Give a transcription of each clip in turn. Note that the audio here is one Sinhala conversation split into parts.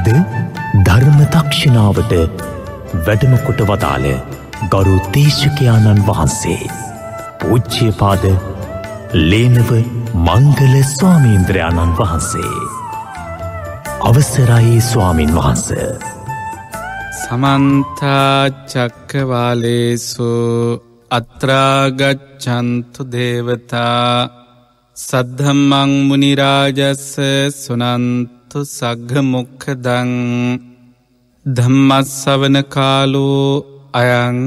අද ධර්මතක්ෂණාවට වැඩමකොට වදාළ ගරු තේශකයාණන් වහන්සේ. පූච්චියපාද ලේනව මංගල ස්වාමීන්ද්‍රයාණන් වහන්සේ. අවසරයේ ස්වාමින් වහන්ස. සමන්තාචක්කවාලේසු අත්‍රාගච්චන්තු දේවතා සද්ධම්මං මුනිරාජස්ස සුනන්ත තු සග්ග මොක්කදං ධම්මස්සවන කාලෝ අයං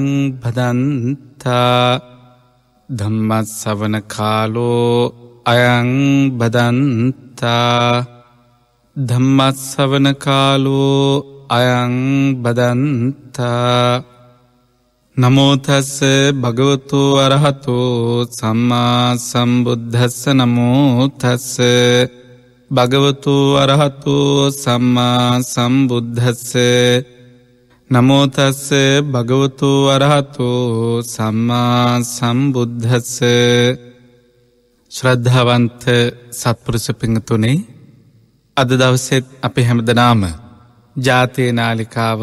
බදන්තා ධම්මත්සවන කාලෝ අයං බදන්තා ධම්මත්සවන කාලෝ අයං බදන්තා නමෝතස්ස භගවතු අරහතෝ සම්මා සම්බුද්ධස්ස නමෝතස්ස භගවතු අරහතු සම්මා සම්බුද්ධස්ස නමෝතස්ස භගවතු අරහතු සම්මා සම්බුද්ධස්ස ශ්‍රද්ධාවන්ත සත්පුරුෂ පිංහතුනේ අද දවසෙත් අපි හැමදනාම ජාතිය නාලිකාව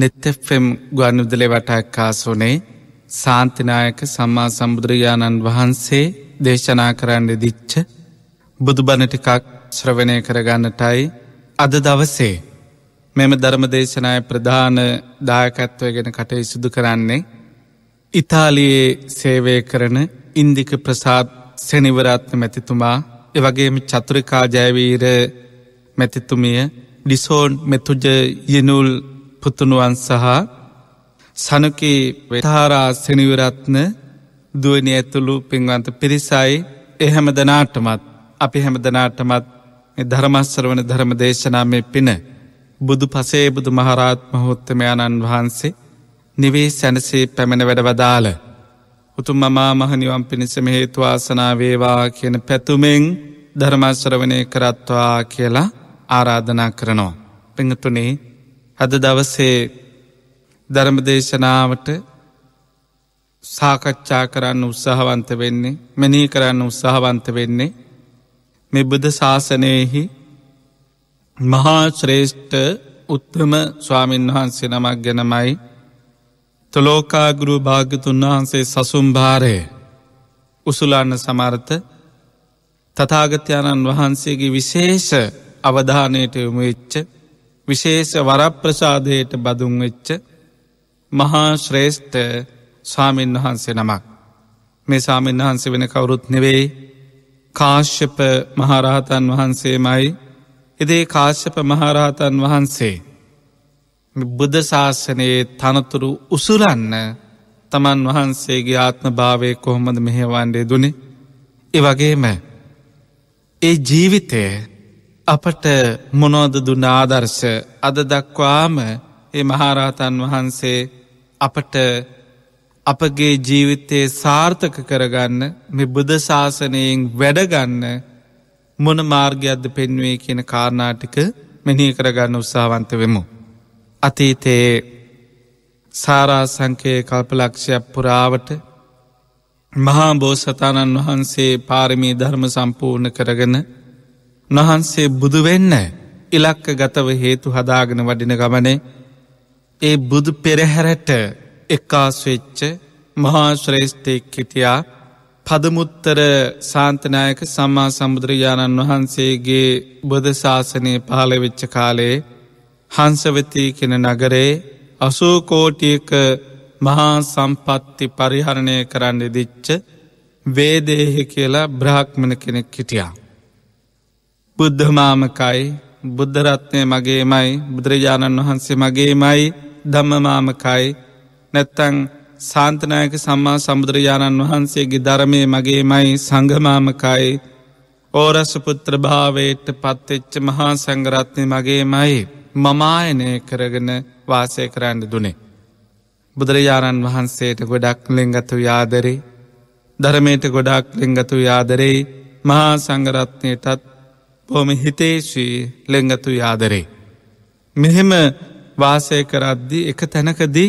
නෙත්තෙෆෙම් ගුවන්ුදලෙ වටක් කාසුනේ සාන්තිනායක සම්මා සම්බුදුරජාණන් වහන්සේ දේශනා කරන්න දිච්ච බුදුබණටිකක් ශ්‍රවණය කරගන්නටයි අද දවසේ මෙම ධර්මදේශනාය ප්‍රධාන දායකත්වයගෙන කටය සිදු කරන්නේ ඉතාලියේ සේවය කරන ඉන්දික ප්‍රසාත් සැනිවරාත්න මැතිතුමා එවගේම චතුරිකා ජයවීර මැතිතුමිය ඩිසෝන් මෙතුජ යනුල් පුතුණුවන් සහ සනුකි වෙතාරා සැනිවරත්න දුවනි ඇතුළු පින්වන්ත පිරිසයි එහැම දනාටමත් අපි හැමදනාටමත් ධර්මස්සරවන ධර්ම දේශනාමය පින බුදු පසේ බුදු මහරාත් මහොත්තමයාණන් වහන්සේ නිවේ සැනසේ පැමණ වැඩ වදාළ. උතුම් මමා මහනිවම් පිණිසම හේතුවාසනාවේවා කියන පැතුමෙන් ධර්මශ්‍රවනය කරත්වා කියලා ආරාධනා කරනවා. පිඟතුනේ හද දවසේ ධර්මදේශනාවට සාකච්ඡා කරන්න උත්සාහවන්ත වෙන්නේ මෙනී කරන්න උත්සාහවන්ත වෙන්නේ මෙ බුද ශාසනයෙහි මහා ශ්‍රේෂ්ඨ උත්තම ස්වාමීන් වහන්සේ නමක් ගැනමයි තොලෝකාගුරු භාගතුන් වහන්සේ සසුම්භාරය උසුලාන්න සමර්ථ තතාගත්‍යයාණන් වහන්සේගේ විශේෂ අවධානයට යොමුවෙච්ච විශේෂ වරප්‍රසාදයට බදුන්වෙච්ච මහා ශ්‍රේෂ්ඨ ස්වාමීන් වහන්සේ නමක් මේ සාමීන් වහන්සේ වෙන කවුරුත් නෙවෙයි කාශ්‍යප මහරහතන් වහන්සේමයි එදේ කාශ්‍යප මහරහතන් වහන්සේ. බුද්ධ ශාසනයේ තනතුරු උසුලන්න තමන් වහන්සේගේ ආත්ම භාවය කොහොමද මෙහෙවන්ඩේ දුනේ. එ වගේම ඒ ජීවිතය අපට මොනෝද දුන්න ආදර්ශ අද දක්වාම ඒ මහාරහතන් වහන්සේ අපට අපගේ ජීවිතයේ සාර්ථක කරගන්න මෙ බුදශාසනයෙන් වැඩගන්න මොන මාර්ගයක්ද පෙන්වේ කියන කාරණාටික මෙනිය කරගන්න උත්සාවන්ත වෙමු. අතීතයේ සාරාසංකයේ කල්පලක්ෂයක් පුරාවට මහා බෝසතාණන් වහන්සේ පාරමී ධර්ම සම්පූර්ණ කරගෙන නහන්සේ බුදු වෙන්න ඉලක්ක ගතව හේතු හදාගෙන වඩින ගමනේ ඒ බුදු පෙරහැරට එක්කාස්වෙච්ච මහාශ්‍රේෂ්ඨයෙක් හිටියා පදමුත්තර සාන්තනායක සම්මා සම්බුදුරජාණන් වහන්සේගේ බුදශාසනය පහළවෙච්ච කාලේ හංසවතී කෙන නගරේ අසූකෝටියක මහා සම්පත්ති පරිහරණය කරන්න දිච්ච වේදේහෙ කියලා බ්‍රාහ්මණ කෙනෙක් හිටියා. බුද්ධමාමකයි බුද්ධරත්නය මගේමයි බුදුරජාණන් වහන්සේ මගේමයි ධම්මමාමකයි නැත්තං සාන්තනායක සම්මා සමුදුරජාණන් වහන්සේගේ ධරමය මගේමයි සංගමාමකයි ඕරසපුත්‍ර භාවයට පත්වෙච්ච මහා සංගරත්නය මගේමයි මමායනය කරගෙන වාසය කරන්න දුනේ. බුදුරජාණන් වහන්සේට ගොඩක් ලෙංගතු යාදරේ ධරමයට ගොඩක් ලෙංගතු යාදරෙයි මහා සංගරත්නයටත් පොම හිතේශී ලෙංගතු යාදරේ. මෙහෙම වාසය කරද්දි එක තැනකදී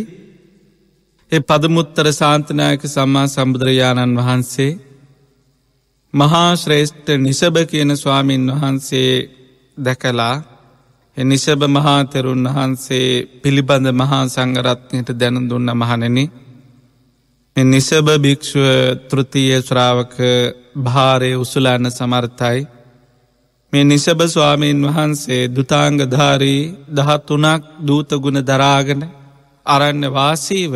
එ පදමුත්තර සාන්තනායක සම්මා සම්බුදුරජාණන් වහන්සේ මහා ශ්‍රේෂ්ඨ නිසභ කියන ස්වාමීන් වහන්සේ දැකලා නිසභ මහාතෙරුන් වහන්සේ පිළිබඳ මහා සංගරත්නයට දැන දුන්න මහනෙන නිසභ භික්‍ෂුව තෘතිය ශ්‍රාවක භාරය උසුලන්න සමර්ථයි මේ නිසභ ස්වාමීන් වහන්සේ දුතාංගධාරී දහත්තුනක් දූතගුණ දරාගෙන අරන්න වාසීව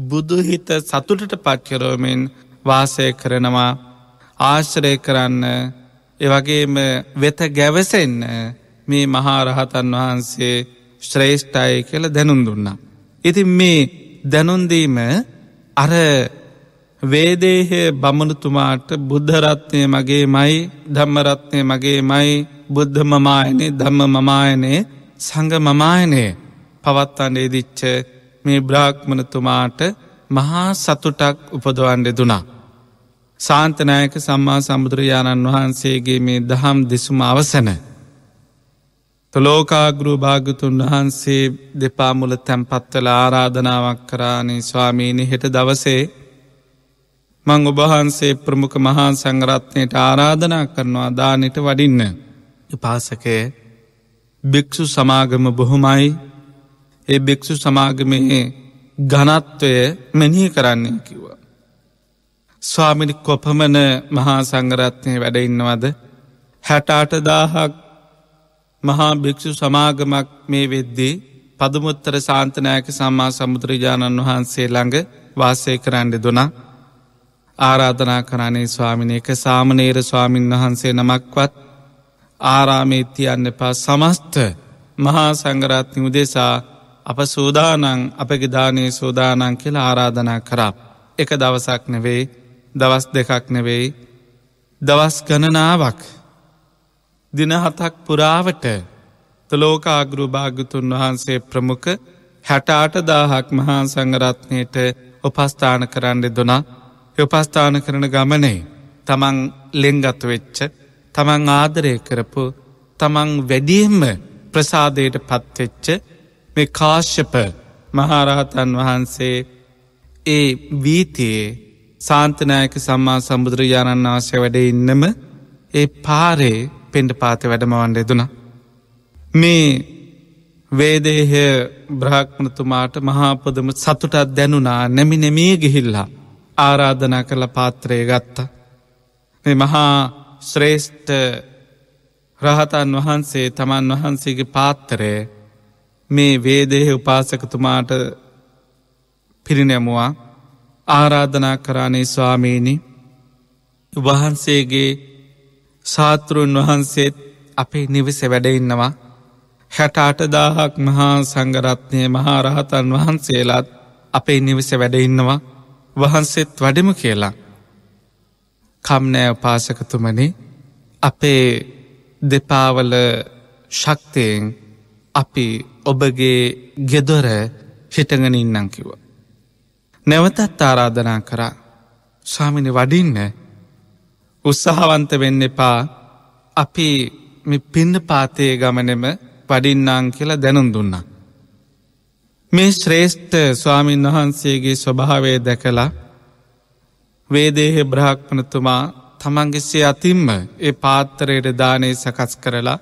බුදුහිත සතුටට පත්කරෝමෙන් වාසය කරනවා ආශ්‍රය කරන්න එවගේම වෙත ගැවසෙන්න මේ මහාරහතන් වහන්සේ ශ්‍රේෂ්ඨයි කියල දැනුම් දුන්නා. ඉතින් මේ දැනුන්දීම අර වේදේහය බමනතුමාට බුද්ධරත්නය මගේ මයි ධම්මරත්නය මගේ මයි බුද්ධ මමායනේ ධම්ම මමායනේ සංග මමායනේ පවත්තන්න ඉදිච්ච මේ බ්‍රාහ්මණතුමාට මහා සතුටක් උපදවන්ඩ දුනා. සාන්තනායක සම්මා සම්බුදුරජාණන් වහන්සේගේ මේ දහම් දෙසුම අවසන. තොලෝකාගුරු භාගතුන් වහන්සේ දෙපාමුල තැන්පත්වල ආරාධනාවක් කරානේ ස්වාමීණි හෙට දවසේ මං ඔබහන්සේ ප්‍රමුඛ මහා සංගරත්නයට ආරාධනා කරනවා දානට වඩින්න. පාසකය භික්‍ෂු සමාගම බොහොමයි ඒ භික්‍ෂු සමාගමයේ ගනත්වය මෙනිහි කරන්නේ කිව්වා. ස්වාමිනි කොපමන මහා සංගරත්නය වැඩඉන්නවද හැටාට දාහක් මහා භික්‍ෂු සමාගමක් මේ වෙද්දී පදමුත්තර සාන්තනෑක සම්මා සමුදුරජාණන් වහන්සේ ළඟ වාසය කරන්න දුනා ආරාධනා කරණේ ස්වාමිනයක සාමනේර ස්වාමීන් වහන්සේ නමක්වත් ආරාමේත්තියන්න පා සමස්ත මහා සංගරත්නි උදෙසා අප සූදානං අපගේ දානයේ සූදානං කියලා ආරාධනා කරා. එක දවසක් නෙවෙයි දවස් දෙකක් නෙවෙයි දවස් ගණනාවක් දින හතක් පුරාවට තලෝක ආගෘ භාගතුන් වහන්සේ ප්‍රමුඛ හැටාට දාහක් මහා සංගරත්නයට උපස්ථාන කරන්න දුනා උපස්ථාන කරන ගමනේ තමන් ලෙංගත්තු වෙච්ච තමන් ආදරය කරපු තමන් වැඩියම්ම ප්‍රසාදයට පත්වෙච්ච මේ කාශ්‍යප මහාරහතන් වහන්සේ ඒ වීතියේ සාන්තනායක සම්මා සම්බුදුරජාණන් ආශ්‍ය වැඩ ඉන්නම ඒ පාරේ පෙන්ඩ පාත වැඩමවන්ඩ එදුන. මේ වේදේහය බ්‍රහක්මනතුමාට මහාපොදම සතුටත් දැනුනා නැමි නෙමිය ගිහිල්ලා ආරාධනා කරල පාත්‍රය ගත්ත. මේ මහා ශ්‍රේෂ්ඨ රහතන් වහන්සේ තමන් වහන්සේගේ පාත්තරය මේ වේදෙහි උපාසකතුමාට පිරිනැමුවා ආරාධනා කරානේ ස්වාමීණි වහන්සේගේ සාතෘන් වහන්සේත් අපේ නිවස වැඩඉන්නවා හැටාටදාහක් මහා සංගරත්නය මහාරහතන් වහන්සේලාත් අපේ නිවස වැඩඉන්නවා වහන්සේත් වැඩම කියලා. කම්නෑ පාසකතුමනි අපේ දෙපාවල ශක්තියෙන් අපි ඔබගේ ගෙදොර හිටගනින්නම් කිව. නැවතත් ආරාධනා කරා ස්වාමිනි වඩින්න උත්සාහවන්ත වෙන්න එපා අපි පින්න පාතයේ ගමනෙම වඩින්නාං කියලා දැනුම් දුන්නා. මේ ශ්‍රේෂ්ඨ ස්වාමීන් වහන්සේගේ ස්වභාවය දැකලා වේදේහෙ බ්‍රාහ්මණතුමා තමන්ගෙසේ අතින්ම ඒ පාත්තරයට දානය සකස් කරලා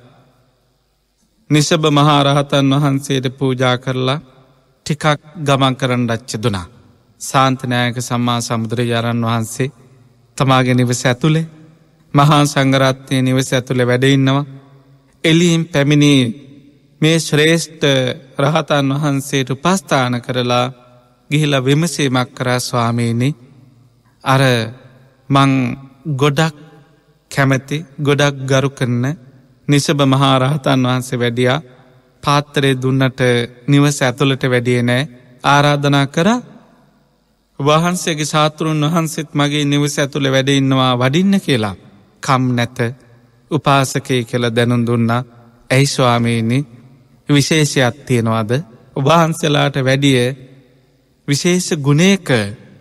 නිශභ මහාරහතන් වහන්සේට පූජා කරලා ටිකක් ගමන් කරන්න ච්චදුනා. සාන්තනෑක සම්මා සමුදුරජාණන් වහන්සේ තමාගේ නිවස ඇතුළේ මහා සංගරත්නය නිවස ඇතුළේ වැඩඉන්නවා. එලිහිම් පැමිණී මේ ශ්‍රේෂ්ඨ රහතන් වහන්සේට උපස්ථාන කරලා ගිහිල විමසීමක් කරා ස්වාමීණි අර මං ගොඩක් කැමැති ගොඩක් ගරු කරන නිශභ මහාරහතන් වහන්සේ වැඩියා පාත්තරේ දුන්නට නිවස ඇතුළට වැඩිය නෑ ආරාධනා කර වහන්සේගේ සාතෘන් වහන්සේත් මගේ නිවස ඇතුළ වැඩඉන්නවා වඩින්න කියලා කම් නැත උපාසකය කළ දැනුන් දුන්නා ඇයි ස්වාමීනි විශේෂයක් තියෙනවාද උබහන්සලාට වැඩිය විශේෂ ගුණේක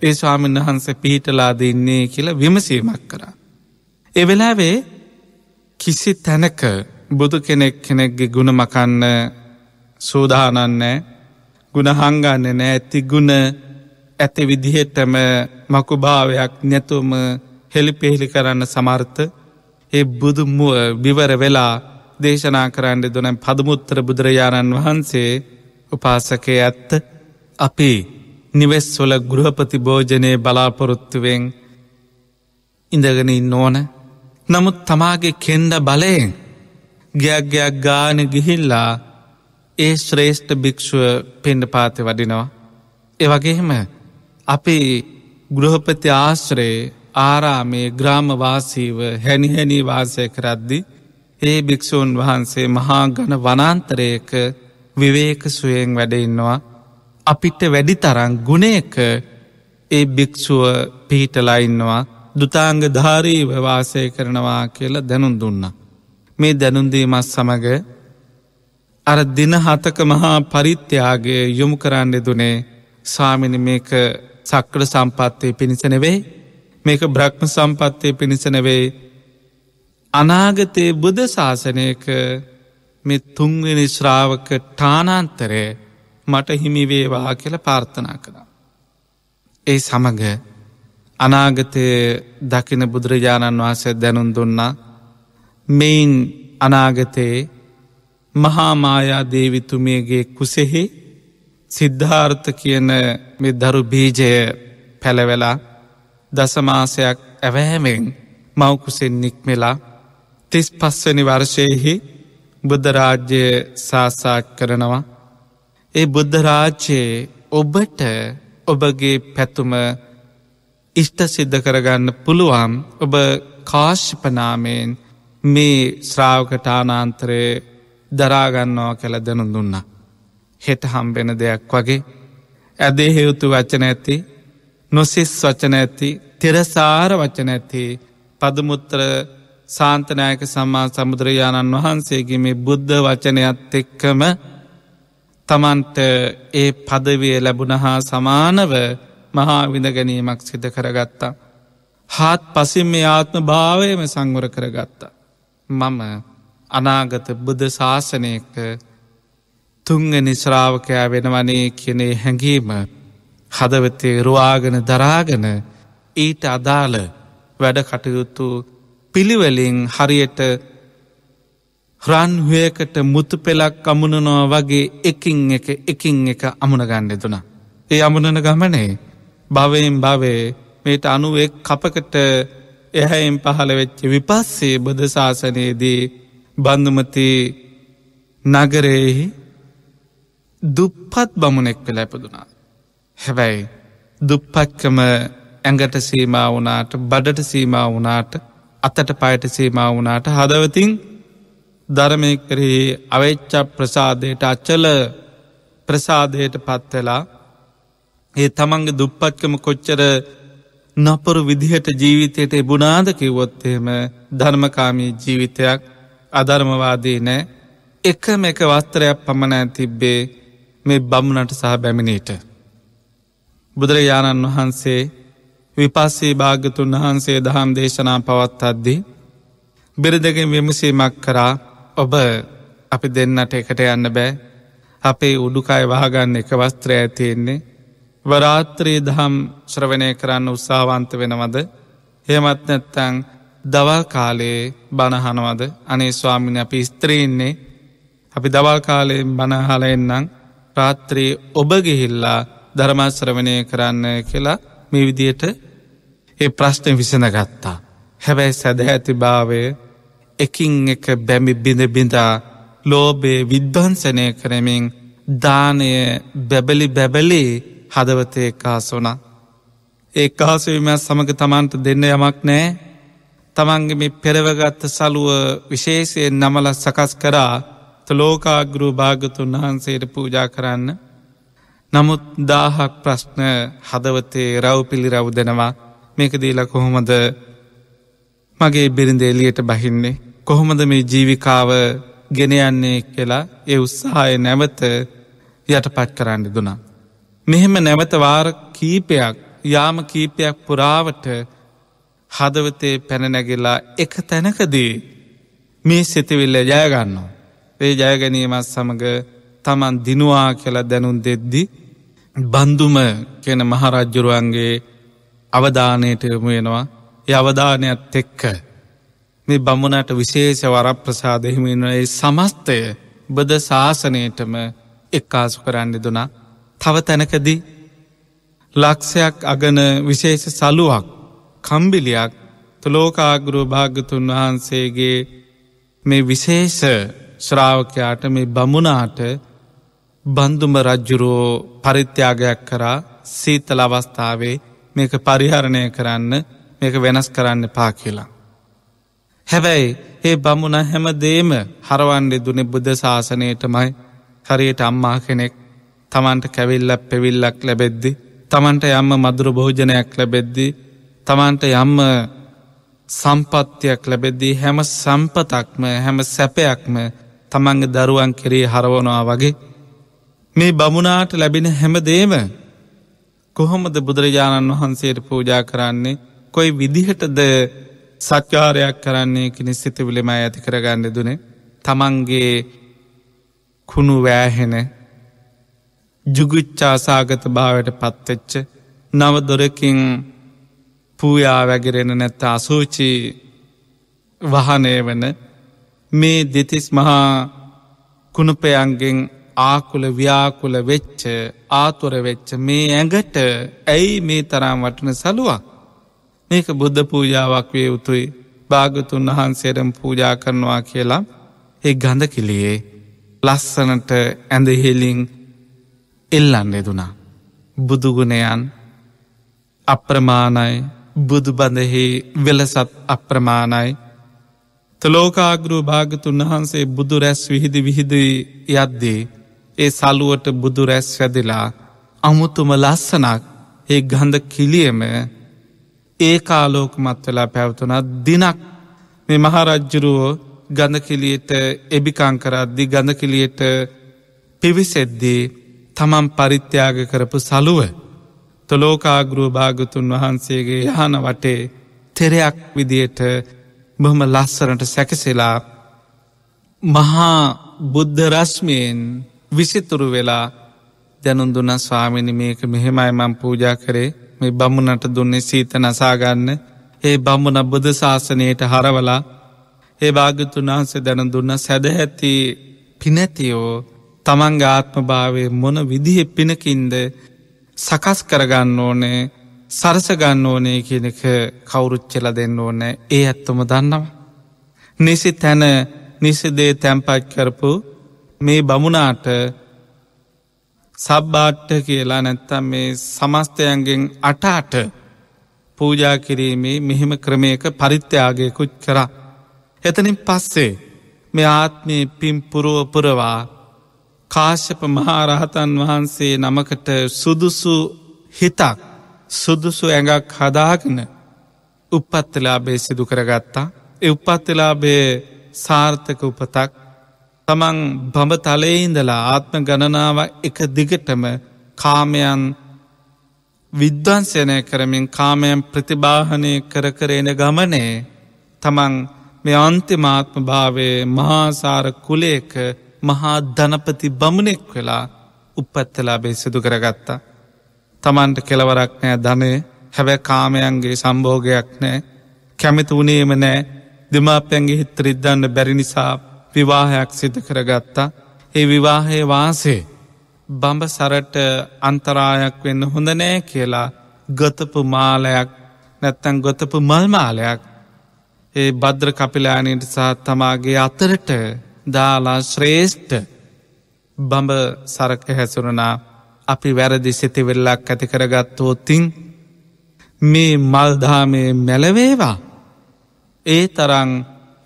ඒ ස්වාමීන් වහන්ස පිහිටලාදන්නේ කියලා විමසීමක් කරා. එවෙලාවේ කිසි තැනක බුදු කෙනෙක් කෙනෙක්ගේ ගුණ මකන්න සූදානන්නෑ ගුණහංගන්න නෑ ඇති ගුණ ඇති විදිහෙටම මකුභාවයක් නැතුවම හෙළිපෙහිලි කරන්න සමර්ථ ඒ බුදුමුව බිවර වෙලා දේශනා කරන්න දුනම් පදමුත්තර බුදුරජාණන් වහන්සේ උපාසකය ඇත්ත අපි නිවෙස්සොල ගෘහපති භෝජනය බලාපොරොත්තුවෙන් ඉඳගෙන ඉන්න ඕන නමුත් තමාගේ කෙන්ඩ බලයෙන් ගයක් ගයක් ගාන ගිහිල්ලා ඒ ශ්‍රේෂ්ඨ භික්‍ෂුව පෙන්ඩ පාතය වඩිනවා. එවගේහෙම අපේ ගෘහපති ආශ්‍රයේ ආරාමේ ග්‍රාමවාසීව හැනිහැනී වාසය කරද්දි ඒ භික්‍ෂූන් වහන්සේ මහා ගන වනන්තරයක විවේක සුවයෙන් වැඩඉන්නවා. අපිට වැඩි තරං ගුණයක ඒ භික්‍ෂුව පිහිටලයින්නවා දුතාංග ධාරීව වාසය කරනවා කියලා දැනුම් දුන්න. මේ දැනුන්දීමත් සමඟ අර දින හතක මහා පරිත්‍යයාගේ යොමු කරන්න දුනේ සාමිනි මේක සක්කල සම්පත්තය පිණිසනවෙයි මේක බ්‍රහ්ම සම්පත්තය පිණිසනවෙයි අනාගතයේ බුද ශාසනයක මෙ තුන්වෙනි ශ්‍රාවක ටානන්තරය මට හිමිවේවා කියල පාර්ථනා කළා. ඒ සමඟ අනාගතය දකින බුදුරජාණන් වහන්සේ දැනුන් දුන්නා මෙයින් අනාගතයේ මහාමායා දේවිතුමියගේ කුසෙහි සිද්ධාර්ථ කියන මෙ දරු බීජය පැළවෙලා දසමාසයක් ඇවෑමෙන් මවකුසෙන් නික්මෙලා තිස් පස්වනි වර්ෂයෙහි බුද්ධරාජ්‍යය සාසාක් කරනවා. ඒ බුද්ධරාජ්‍යයේ ඔබට ඔබගේ පැතුම ඉෂ්ට සිද්ධ කරගන්න පුළුවන් ඔබ කාශ්‍යපනාමයෙන් මේ ශ්‍රාවකටානාන්තරය දරාගන්නවා කළ දැනු දුන්න. හෙට හම්බෙන දෙයක් වගේ ඇදේ හෙවුතු වචන ඇති නොසිස් වචන ඇති තෙරසාර වචන ඇති පදමුත්‍ර සාන්තනයක සම්මා සමුදුරයාණන් වහන්සේගේ මේ බුද්ධ වචනයත් එක්කම තමන්ට ඒ පදවිය ලැබුණ හා සමානව මහා විඳගැනීමක් සිද කරගත්තා. හත් පසින් මේ ආත්ම භාවයම සංවර කරගත්තා. මම අනාගත බුද ශාසනයක තුංගනි ශ්‍රාවකයා වෙනවනේ කියනේ හැඟීම හදවතේ රුවාගෙන දරාගෙන ඊට අදාළ වැඩ කටයුතු පිළිවලින් හරියට රන්හුවකට මුතු පෙලක් අමුණනවා වගේ එකින් එක එකින් එක අමුණගන්න දුනා. ඒ අමුණන ගමනේ භවයෙන් භවේ මේට අනුවෙක් කපකට එහැයිම් පහළවෙච්ච විපස්සේ බදශාසනයේදී බන්ධුමති නගරයෙහි දුප්පත් බමුණෙක්ව ලැපදුනා. හැබැයි දුප්පක්කම ඇඟට සීමා වනාට බඩට සීමා වනාට අතට පයට සීමා වනාට හදවතින් ධර්මය කරේ අවෙච්ච ප්‍රසාදයට අච්චල ප්‍රසාදයට පත්වෙලා ඒ තමන්ගේ දුප්පත්කම කොච්චර නොපුරු විදිහට ජීවිතයට එබුණාද කිව්වොත්තේම ධර්මකාමී ජීවිතයක් අධර්මවාදී නෑ එකම එක වස්ත්‍රයක් පමණ තිබ්බේ මේ බමුණට සහ බැමිණීට. බුදුරජාණන් වහන්සේ විපස්සේ භාගතුන් වහන්සේ දහම් දේශනා පවත් අද්දී. බිරිදගෙන් විමසීමක් කරා ඔබ අපි දෙන්නට එකට යන්න බෑ අපේ උඩුකායි වහගන්න එක වස්ත්‍රය ඇතියෙන්නේ වරාත්‍රයේ දහම් ශ්‍රවණය කරන්න උත්සාවන්ත වෙනවද හෙමත් නැත්තං දවල් කාලයේ බණහනවද අනේ ස්වාමින අපි ස්ත්‍රීන්නේ අපි දවල් කාලයෙන් බණහල එන්නම් ප්‍රාත්‍රයේ ඔබගෙහිල්ලා ධර්මාශ්‍රවණය කරන්න කියලා මේ විදියට ඒ ප්‍රශ්නය විසඳ ගත්තා. හැබැයි සැද ඇති භාවය එකින් එක බැමි බිඳ බිඳා ලෝබේ විද්වන්සනය කරමින් දානය බැබලි බැබලේ හදවත එක්කාසොන. ඒකාසවිමත් සමඟ තමන්ට දෙන්න යමක් නෑ තමන්ගේ මේ පෙරවගත්ත සලුව විශේෂයෙන් නමල සකස් කරා තලෝකාගුරු භාගතුන් වහන්සේට පූජා කරන්න. නමුත් දාහක් ප්‍රශ්න හදවතේ රව් පිළි රව් දෙනවා මේක දීලා කොහොමද මගේ බිරිඳ එලියට බහින්නේ. කොහොමද මේ ජීවිකාව ගෙනයන්නේ කියලා ඒ උත්සාහය නැවත යටපත් කරන්න දුනා. මෙහෙම නැවතවාර කීපයක් යාම කීපයක් පුරාවට හදවතේ පැනනැගෙලා එක තැනකදී මේ සිතිවිල්ල ජයගන්නවා. ඒ ජයගැනීමත් සමඟ තමන් දිනවා කියලා දැනුන් දෙද්දි. බන්දුම කෙන මහරජ්ජුරුවන්ගේ අවධානයට යොමු වෙනවා ඒ අවධානයක්ත් එක්ක. මේ බමුණට විශේෂ වර ප්‍රසාදහිමිෙනවා ඒ සමස්තය බද ශාසනයටම එක්කාසු කරන්න දුනා තව තැනකදී ලක්ෂයක් අගන විශේෂ සලුවක් කම්බිලියක් තුළෝකාගුරු භාගතුන් වහන්සේගේ මේ විශේෂ ශ්‍රාවකයාට මේ බමුණාට බන්දුම රජ්ජුරෝ පරිත්‍යාගයක් කරා සීතල අවස්ථාවේ මේක පරිහරණය කරන්න මේක වෙනස් කරන්න පා කියලා. හැබැයි ඒ බමුණ හැම දේම හරවන්ඩෙ දුනෙ බුද්ධ ශාසනයටමයි හරියට අම්මා කෙනෙක් තමන්ට කැවිල්ලක් පෙවිල්ලක් ලැබෙද්දි තමන්ට යම්ම මදුර භෝජනයක් ලැබෙද්දි තමන්ට යම්ම සම්පත්තියක් ලැබෙද්දී හැම සම්පතක්ම හැම සැපයක්ම තමන්ග දරුවන් කෙරේ හරවනවා වගේ මේ බමුණාට ලැබෙන හැමදේම කොහොමද බුදුරජාණන් වහන්සේට පූජා කරන්නේ කොයි විදිහටද සත්්‍යාරයක් කරන්නේ කෙනෙ සිතවිලිම ඇති කරගන්න දුනේ තමන්ගේ කුණු වෑහෙන ජුගුච්චාසාගත භාවට පත්වෙච්ච නව දොරකින් පූයා වැගරෙන නැත්ත අසූචි වහනය වන මේ දෙතිස් මහා කුණපයන්ගෙන් ආකුල ව්‍යාකුල වෙච්ච ආතුර වෙච්ච මේ ඇඟට ඇයි මේ තරම් වටන සලුවක් මේක බුද්ධ පූජාවක් වේ යුතුයි භාගතුන් වහන්සේරම් පූජා කරනවා කියලා ඒ ගඳ කිලියේ ලස්සනට ඇඳහෙලින් එල්ලන්න එදුනා. බුදුගුණයන් අප්‍රමාණයි බුදුබඳහි වෙලසත් අප්‍රමාණයි තලෝකාගරු භාගතුන් වහන්සේ බුදු රැස් විහිදි විහිදී යද්දී ඒ සලුවට බුදු රැස් වැදිලා අමුතුම ලස්සනක් ඒ ගඳ කිලියම ඒ කාලෝකමත් වෙලා පැවතුනත් දිනක් මේ මහරජ්ජුරුවෝ ගඳකිලියට එබිකංකරද්දි ගඳකිලියට පිවිසෙද්දී තමන් පරිත්‍යාග කරපු සලුව තොලෝකාගරුව භාගතුන් වහන්සේගේ යහන වටේ තෙරයක් විදියට බොහම ලස්සරට සැකසෙලා මහා බුද්ධ රශ්මයෙන් විසිතුරු වෙලා දැනුන්දුන ස්වාමිනි මේක මෙහෙමයි මං පූජා කරේ මේ බමුණට දුන්නේ සීත නසාගන්න ඒ බමුණ බුද ශාසනයට හරවලා ඒ භාගතුන් වහන්සේ දැන දුන්න සැදහැති පිනැතියෝ තමන්ගේ ආත්ම භාවය මොන විදිහ පිනකින්ද සකස් කරගන්න ඕනේ සරසගන්න ඕනේ කියනක කවුරුච්චල දෙන්න ඕනෑ ඒ ඇත්තම දන්නවා. නිසි තැන නිසිදේ තැම්පච් කරපු මේ බමුණාට සබ්බාට්ට කියලා නැත්තම් මේ සමස්තයන්ගෙන් අටාට පූජා කිරීමේ මෙහෙම ක්‍රමයක පරිත්‍යයාගේ කුච් කරා. එතනින් පස්සේ මේ ආත්මය පිම්පුරුව පුරවා කාශ්‍යප මහාරහතන් වහන්සේ නමකට සුදුසු හිතක් සුදුසු ඇඟක් හදාගෙන උපත්තලාබේ සිදු කරගත්තා. එ උපත්තලාබේ සාර්ථක උපතක් තමන් බඹ තලයඉඳලා ආත්ම ගණනාව එක දිගටම කාමයන් විද්වන්සයනය කරමින් කාමයන් ප්‍රතිභාහනය කර කරෙන ගමනේ තමන් මේ අන්තිමාත්ම භාවේ මහාසාර කුලේක මහා ධනපති බමුණෙක් වෙලා උපත්තලා බේසිදු කරගත්තා. තමන්ට කෙලවරක් නෑ ධනය හැබැ කාමයන්ගේ සම්භෝගයක් නෑ කැමති වනේම නෑ දෙමාපයන්ගේ හිත්තරිද්දන්න බැරි නිසා විවාහයක් සිත කරගත්තා. ඒ විවාහයේ වාසේ බඹ සරට අන්තරායක් වෙන්න හොඳ නෑ කියලා ගොතපු මාලයක් නැත්තැන් ගොතපු මල්මාලයක් ඒ බද්‍ර කපිලානයට සහ තමාගේ අතරට දාලා ශ්‍රේෂ්ඨ බඹ සරක හැසුරනා අපි වැරදි සිතිවෙල්ලක් ඇතිකරගත්තෝතින් මේ මල්දාමය මැලවේවා ඒ තරං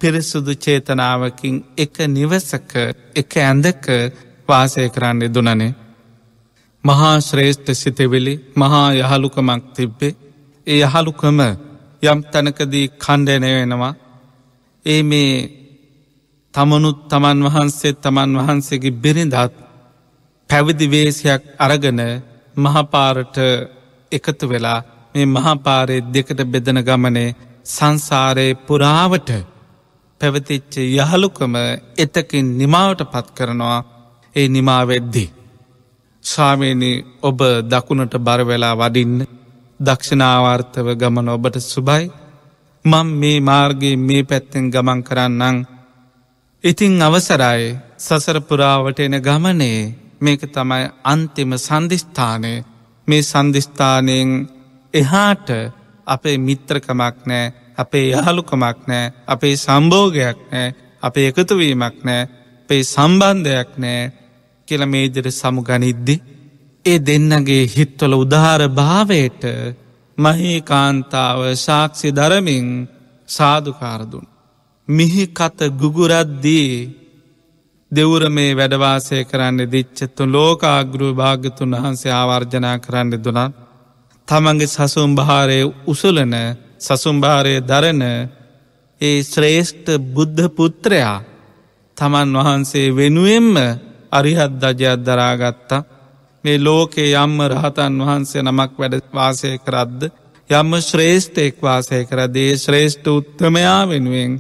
පිරිසුදු චේතනාවකින් එක නිවසක එක ඇඳක වාසය කරන්නේ දුනනේ. මහා ශ්‍රේෂ්ඨ සිතවිලි මහා යහළුකමක් තිබ්බේ ඒ යහළුකම යම් තැනකදී කණ්ඩනය වෙනවා ඒ මේ තමනුත් තමන් වහන්සේ තමන් වහන්සේගේ බිරිඳත් පැවිදි වේශයක් අරගන මහපාරට එකතු වෙලා මේ මහපාරය දෙකට බෙදන ගමනේ සංසාරයේ පුරාවට පැවතිච්ච යහලුකම එතකින් නිමාවට පත් කරනවා ඒ නිමාවෙද්දී. ස්වාමේනි ඔබ දකුණට බරවෙලා වඩින්න දක්ෂිනාවාර්ථව ගමන ඔබට සුබයි මං මේ මාර්ගයේ මේ පැත්තෙන් ගමන් කරන්නං ඉතිං අවසරයි සසරපුරාවට එන ගමනේ මේක තමයි අන්තිම සන්ධිස්ථානය මේ සන්ධිස්ථානයෙන් එහාට අපේ මිත්‍රකමක් නෑ අපේ යහළුකමක් නෑ අපේ සම්භෝගයක් නෑ අපේ එකතුවීමක් නෑ අපේ සම්බන්ධයක් නෑ කියල මේදර සමුගනිද්දි. ඒ දෙන්නගේ හිත්වල උදාර භාවයට මහි කාන්තාව සාක්ෂි දරමින් සාධකාරදුන්. මිහි කත ගුගුරද්දී දෙවර මේ වැඩවාසය කරන්න දිච්චත්තු ලෝකාග්‍රුව භාගතුන් වහන්සේ ආවර්ජනා කරන්න දුනත් තමන්ගේ සසුම්භාරය උසුලන සසුම්භාරය දරන ඒ ශ්‍රේෂ්ඨ බුද්ධ පුත්‍රයා තමන් වහන්සේ වෙනුවෙන්ම අරිහත් දජයක් දරාගත්තා මේ ලෝකේ යම්ම රහතන් වහන්සේ නමක් වැඩ වාසය කරද්ද යම්ම ශ්‍රේෂ්ඨයෙක් වාසය කරදේ ශ්‍රේෂ්ඨ උත්තමයා වෙනුවෙන්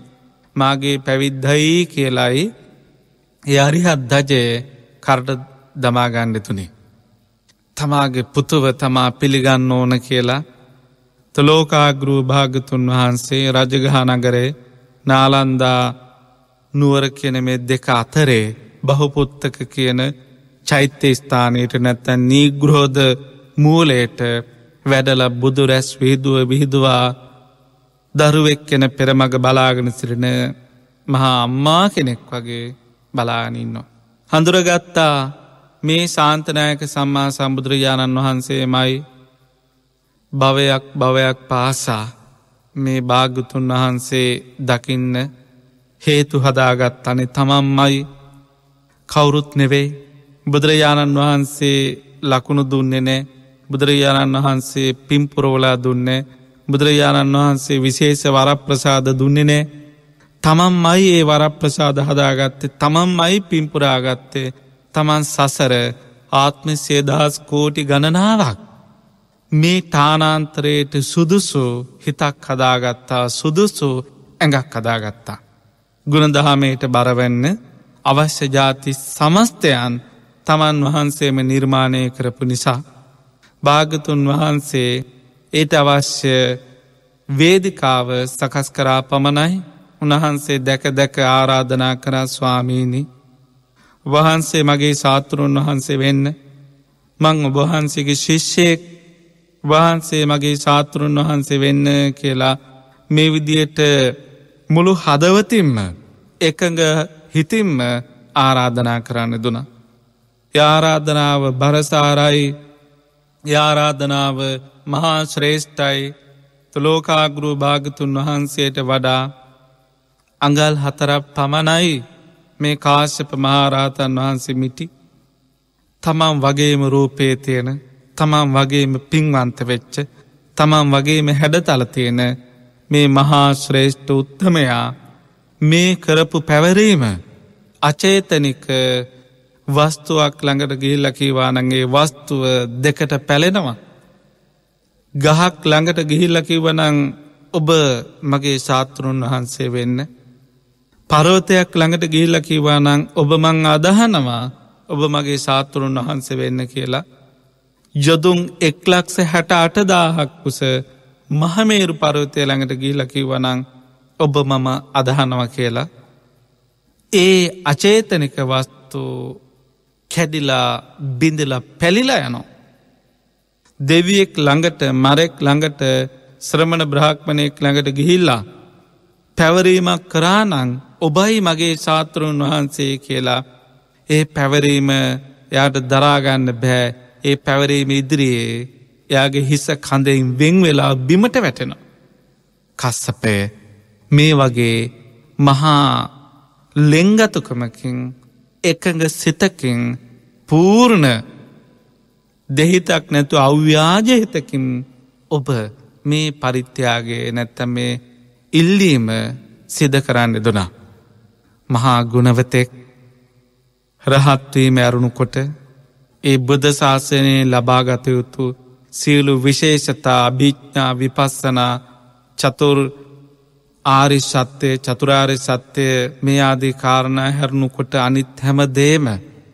මාගේ පැවිද්ධයි කියලයි යරිහත්දජය කරට දමාගණ්ඩතුනේ. තමාගේ පුතුව තමා පිළිගන්න ඕන කියලා තලෝකාග්‍රූ භාගතුන් වහන්සේ රජගහනගරේ නාලන්දා නුවර කියන මේ දෙක අතරේ බහුපුත්තක කියන චෛත්‍ය ස්ථානයට නැත්තැන් නීග්‍රෝධ මූලේට වැඩල බුදු රැස් වේදුව විහිදවා දරුවෙක් කෙන පෙරමග බලාගෙන සිරෙන මහා අම්මා කෙනෙක් වගේ බලානින්නවා. හඳුරගත්තා මේ ශාන්තනයක සම්මා සම්බුදුරජාණන් වහන්සේ මයි භවයක් භවයක් පාසා මේ භාගතුන් වහන්සේ දකින්න හේතු හදාගත් අනෙ තමම්මයි කවුරුත් නෙවෙයි බුදුරජාණන් වහන්සේ ලකුණු දුන්නේ නෑ බුදුරජාණන් වහන්සේ පිම්පුරෝලා දුන්නේ බුදුරජාණන් වහන්සේ විශේෂ වරප්‍රසාද දුන්නේ නෑ තමන් මයි ඒ වරප්‍රසාද හදාගත්තේ තමන් මයි පිම්පුරාගත්තේ තමන් සසර ආත්ම සේදහස් කෝටි ගණනාවක් මේ ටානාන්තරයට සුදුසු හිතක් හදාගත්තා සුදුසු ඇඟක් හදාගත්තා. ගුණදහමයට බරවෙන්න අවශ්‍ය ජාති සමස්තයන් තමන් වහන්සේම නිර්මාණය කරපු නිසා භාගතුන් වහන්සේ ඒට අවශ්‍ය වේදිකාව සකස් කරා පමණයි උණහන්සේ දැක දැක ආරාධනා කරා ස්වාමීණි වහන්සේ මගේ සාතුරුන් වහන්සේ වෙන්න මං ඔබහන්සේගේ ශිෂ්‍යයෙක් වහන්සේ මගේ ශාතෘන් වහන්සේ වෙන්න කියලා මේ විදියට මුළු හදවතින්ම එකඟ හිතින්ම ආරාධනා කරන්න දුනා. යාරාධනාව බරසාරයි යාරාධනාව මහා ශ්‍රේෂ්ඨයි තුළෝකාගුරු භාගතුන් වහන්සේට වඩා අඟල් හතරක් පමණයි මේ කාශ්‍යප මහාරාතන් වහන්සේ මිටි තමන් වගේම රූපේ තියෙන තමන් වගේම පින්වන්ත වෙච්ච තමන් වගේම හැඩතල තියෙන මේ මහා ශ්‍රේෂ්ඨ උත්තමයා මේ කරපු පැවරීම අචේතනික වස්තුවක් ළඟට ගිහිල්ලකීවානගේ වස්තුව දෙකට පැලෙනවා ගහක් ළඟට ගිහිල්ලකිවනං ඔබ මගේ ශාතෘන් වහන්සේ වෙන්න. පරෝතයක් ළඟට ගිහිල්ලකිවානං ඔබ මං අදහනවා ඔබ මගේ ශාතෘන් වහන්සේ වෙන්න කියලා. යොදුන් එක්ලක්ස හැට අටදාහක් කුස මහමේරු පරවතය ළඟට ගිහිලකිවනං ඔබ මම අදහනව කියලා. ඒ අචේතනික වස්තු කැඩිලා බිඳලා පැලිලා යනවා. දෙවියෙක් ළඟට මරෙක් ළඟට ශ්‍රමණ බ්‍රහක්්මණයෙක් ළඟට ගිහිල්ලා. පැවරීමක් කරානං ඔබයි මගේ ශාතෘන් වහන්සේ කියලා ඒ පැවරීම එයාට දරාගන්න බෑ ඒ පැවරීම ඉදිරියේ එයාගේ හිස කඳෙන් වෙන් වෙලා බිමට වැටෙන. කස්සපය මේ වගේ මහා ලෙංගතුකමකින් එකඟ සිතකින් පූර්ණ දෙහිතක් නැතු අව්‍යාජහිතකින් ඔබ මේ පරිත්‍යයාගේ නැත්තම් මේ ඉල්ලීම සිද කරන්න දුනා. මහා ගුණවතෙක් රහත්වීම ඇරුණුකොට ඒ බුද්ධ ශාසනයේ ලබාගතයුතු සියලු විශේෂතා අභිච්ඥා විපස්සනා චතුර් ආරි සත්‍යය චතුරාරි සත්‍යය මේ ආදී කාරණ හැරුණුකොට අනිත් හැම දේම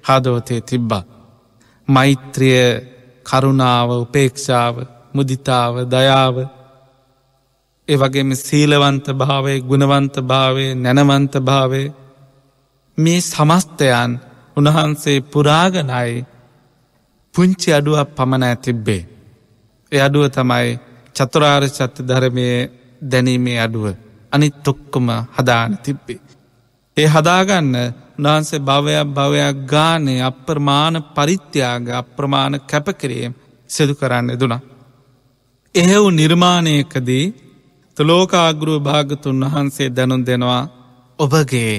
හදවතේ තිබ්බා. මෛත්‍රය කරුණාව උපේක්ෂාව මුදිතාව දයාව එවගේම සීලවන්ත භාවේ ගුණවන්ත භාවේ නැනවන්ත භාවේ මේ සමස්තයන් උණහන්සේ පුරාගනයි පුංචි අඩුවක් පමණ ඇතිබ්බේ. එ අඩුව තමයි චතුරාර් සත්‍ය ධරමය දැනීමේ අඩුව අනිත් තොක්කොම හදාන තිබ්බේ. ඒ හදාගන්න උන්හන්සේ භවයක් භවයක් ගානේ අප්‍රමාණ පරිත්‍යයාග අප්‍රමාණ කැපකිරේ සිදු කරන්න දුනා. එහෙවු නිර්මාණයකදී තුළෝකාගුරුව භාගතුන් වහන්සේ දැනුන් දෙනවා ඔබගේ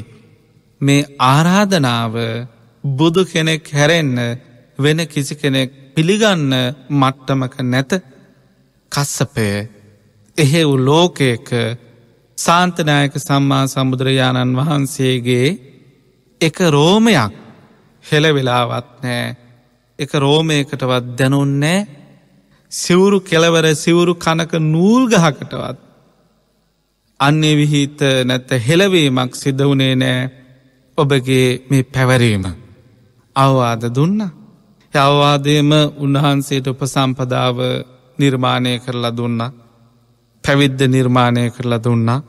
මේ ආරාධනාව බුදු කෙනෙක් හැරෙන්න වෙන කිසි කෙනෙක් පිළිගන්න මට්ටමක නැත කස්සපය එහෙවු ලෝකයක සාන්තනායක සම්මා සම්බුදුරජාණන් වහන්සේගේ එක රෝමයක් හෙළවෙලාවත් නෑ එක රෝමයකටවත් දැනුන්නෑ සිවුරු කෙලවර සිවුරු කනක නූල්ගහකටවත් අන්නේ විහිත නැත්ත හෙලවීමක් සිදවුණේ නෑ ඔබගේ මේ පැවරීම අවවාද දුන්න අවවාදයම උන්වහන්සේට උපසම්පදාව නිර්මාණය කරලා දුන්න පැවිද්ධ නිර්මාණය කරලා දුන්නා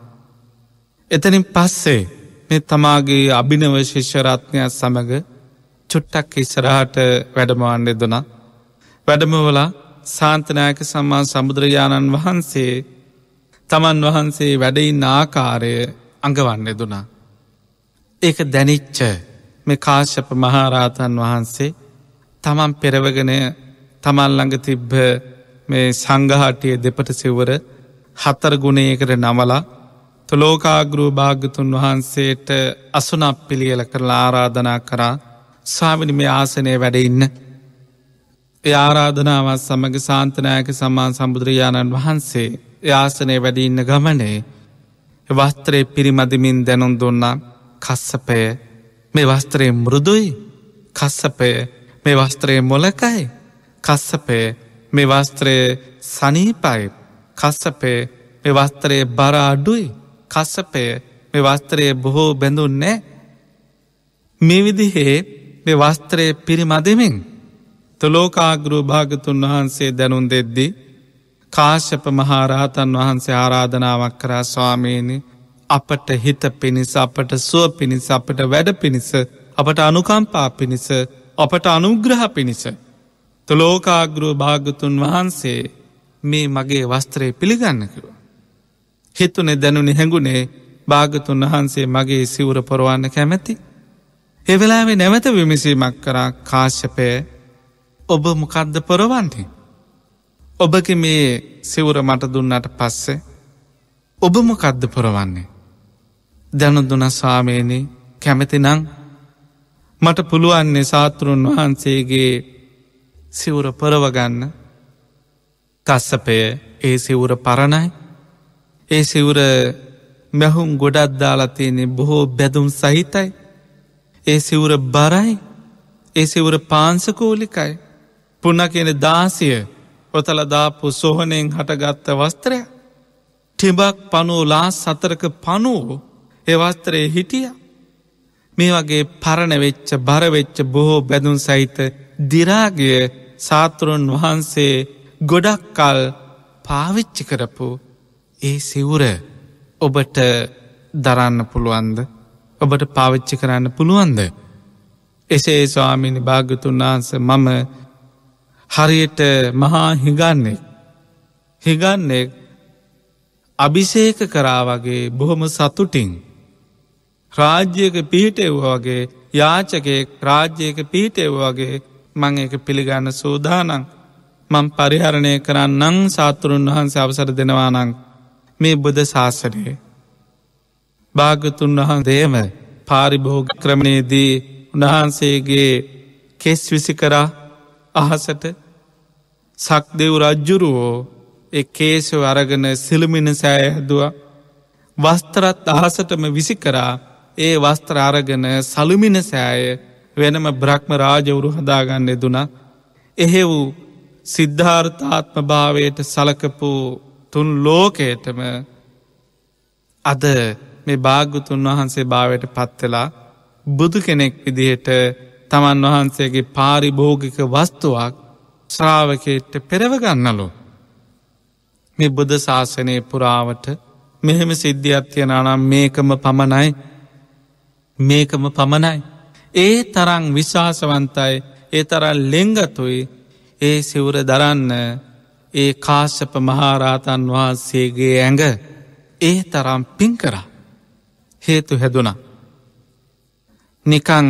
එතනින් පස්සේ මේ තමාගේ අභිනව ශිෂ්‍යරත්නයක් සමඟ චුට්ටක් ඉස්සරහට වැඩමාන්න එදනා. වැඩමවලා සාන්තනායක සම්මා සමුදුරජාණන් වහන්සේ තමන් වහන්සේ වැඩයින් ආකාරය අඟවන්න එදුනා. ඒක දැනිච්ච මේ කාශ්‍යප මහාරාතන් වහන්සේ තමන් පෙරවගෙන තමල්ළඟ තිබ්බ මේ සංගහටිය දෙපට සිවර හතර ගුණයකට නමලා තුළෝකාගුරු භාග්‍යතුන් වහන්සේට අසුනක් පිළියල කරලා ආරාධනා කරා ස්වාමිනි මේ ආසනය වැඩඉන්න. යාරාධනාවත් සමඟ සාන්තනෑක සම්මාන් සම්බුදුරජාණන් වහන්සේ යාසනය වැඩඉන්න ගමනේ වස්ත්‍රයේ පිරිමදිමින් දැනුම් දුන්නා කස්සපය මේ වස්ත්‍රයේ මුරුදුයි කස්සපය මේ වස්ත්‍රයේ මොලකයි කස්සපය මේ වස්ත්‍රයේ සනීපයි කස්සපය මේ වස්ත්‍රයේ බර අඩුයි කස්සපය මෙ වස්තරය බොහෝ බැඳුන්නෑ මෙවිදිහේ මෙ වස්ත්‍රය පිරිමදමින් තුළෝකාගරු භාගතුන් වහන්සේ දැනුන් දෙද්දි කාශ්‍යප මහාරහතන් වහන්සේ ආරාධනාවක් කරා ස්වාමීණි අපට හිත පිණිස අපට සුව පිණිස අපට වැඩ පිණිස අපට අනුකම්පා පිණිස අපට අනුග්‍රහ පිණිස තුළෝකාගරුව භාගතුන් වහන්සේ මේ මගේ වස්ත්‍රය පිළිගන්නකිව. හිතුනෙ දැනුනි හැඟුණේ භාගතුන් වහන්සේ මගේ සිවුර පොරවන්න කැමැති. එවෙලාවෙ නැවත විමසීමක් කරා කාශ්‍යපය ඔබ මොකක්ද පොරවන්නේ. ඔබක මේ සිවුර මට දුන්නට පස්සේ ඔබ මොකද්ද පොරවන්නේ. දැනුදුන ස්වාමේනේ කැමැති නං මට පුළුවන්නේ සාතෘන් වහන්සේගේ සිවුර පොරවගන්න කස්සපය ඒ සිවුර පරණයි ඒ සිවුර මැහුම් ගොඩත් දාලතියනෙ බොහෝ බැදුම් සහිතයි. ඒ සිවුර බරයි ඒ සිවුර පාන්සකෝලිකයි. පුන්න කියන දාසිය ඔතල දාපු සොහනයෙන් හටගත්ත වස්ත්‍රය. ටිබක් පනුලා සතරක පනුවෝ එවස්ත්‍රයේ හිටිය. මේ වගේ පරණවෙච්ච බරවෙච්ච බොහෝ බැදුන් සහිත දිරාගය සාතුරුන් වහන්සේ ගොඩක්කල් පාවිච්චි කරපු ඒ සිවුර ඔබට දරන්න පුළුවන්ද ඔබට පාවිච්චි කරන්න පුළුවන්ද. එසේ ස්වාමිනි භාගතුන් වහන්ස මම හරියට මහා හිගන්නේ. හිගන්නේ අභිසේක කරා වගේ බොහොම සතුටින්. රාජ්‍යයක පිහිටෙව්ව වගේ යාචකෙක් රාජ්‍යයක පිහිටෙව් වගේ මං එක පිළිගන්න සූදානං මං පරිහරණය කරන්නං සාතුරුන් වහන්සේ අවසර දෙනවානං මේ බුද ශාසනය. භාගතුන් වහන්දේම පාරිභෝග ක්‍රමණයේදී උන්වහන්සේගේ කෙස් විසි කරා අහසට සක්දෙව් රජ්ජුරුවෝ එ කේසව අරගෙන සිළුමින සෑය හැදවා වස්තරත් අහසටම විසිකරා ඒ වස්ත්‍ර අරගෙන සළුමින සෑය වෙනම බ්‍රහ්ම රාජවුරු හදාගන්න දුනා එහෙවූ සිද්ධාර්ථාත්ම භාවයට සලකපු තුන් ලෝකයටම අද මේ භාග්‍යතුන් වහන්සේ භාවයට පත්වෙලා බුදු කෙනෙක් විදිහට තමන් වහන්සේගේ පාරිභෝගික වස්තුවක් ශ්‍රාවකයට පෙරවගන්නලු. මේ බුද ශාසනය පුරාවට මෙහෙම සිද්ධියත්තියනානම් මේකම පමණයි මේකම පමණයි. ඒ තරං විශ්වාසවන්තයි ඒ තරන් ලෙංගතුයි ඒ සිවුර දරන්න ඒ කාශ්‍යප මහාරාතන් වහන්සේගේ ඇඟ ඒ තරම් පින් කර හේතු හැදුණ. නිකං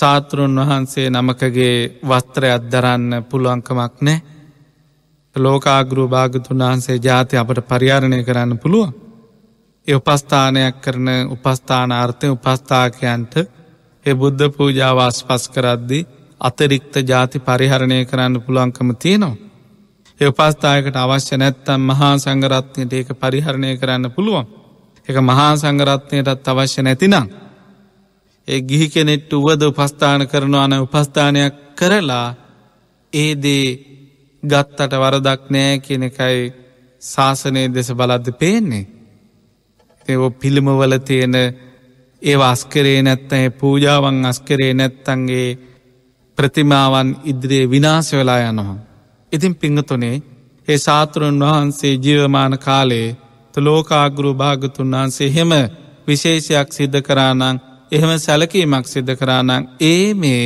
සාතෘන් වහන්සේ නමකගේ වස්ත්‍රය අත්දරන්න පුළුවන්කමක් නෑ ලෝකාගරු භාගතුන් වහන්සේ ජාති අපට පරිහරණය කරන්න පුළුව. එ උපස්ථානයක් කරන උපස්ථානාර්ථය උපස්ථාකයන්ට එ බුද්ධ පූජාවාස් පස් කරද්දි අතරික්ත ජාති පරිහරණය කරන්න පුළංකම තියෙනවා. ඒ උපස්ථායකට අවශ්‍ය නැත්තම් මහා සංගරත්නයට ඒක පරිහරණය කරන්න පුළුවන්. එක මහා සංගරත්නයටත් අවශ්‍ය නැතිනම්. ඒ ගිහි කෙනෙට්ට උවද උපස්ථාන කරනවා අන උපස්ථානයක් කරලා ඒදේ ගත්තට වරදක් නෑ කෙනෙකයි ශාසනය දෙස බලද්ද පේන්නේ. ඒ පිළිමවල තියෙන ඒ අස්කරේ නැත්තැ පූජාවන් අස්කරේ නැත්තන්ගේ ප්‍රතිමාවන් ඉදිරියේ විනාශ වෙලා යනවා. ඉතින් පිංහතුනේ ඒ සාතුරන් වහන්සේ ජීවමාන කාලයේ ලෝකාගුරු භාගතුන් වහන්සේ හෙම විශේෂයක් සිද්ධ කරානං එහෙම සැලකීමක් සිද්ධ කරානං ඒ මේ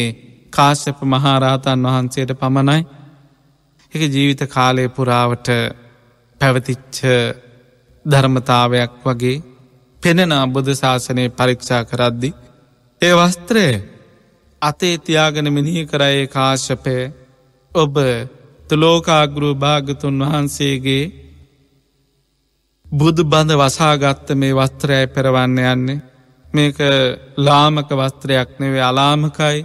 කාශ්‍යප මහාරහතන් වහන්සේට පමණයි එක ජීවිත කාලය පුරාවට පැවතිච්ච ධර්මතාවයක් වගේ පෙනෙන අබුද ශාසනය පරීක්ෂා කරද්දි. ඒ වස්ත්‍රය අතේ තියාගෙන මිනිහි කරයේ කාශ්‍යපය ඔබ ලෝකාග්‍රුව භාගතුන් වහන්සේගේ බුදු බඳ වසාගත්ත මේ වස්ත්‍රය පෙරවන්න යන්නේ මේක ලාමක වස්ත්‍රයක් නෙවේ අලාමකයි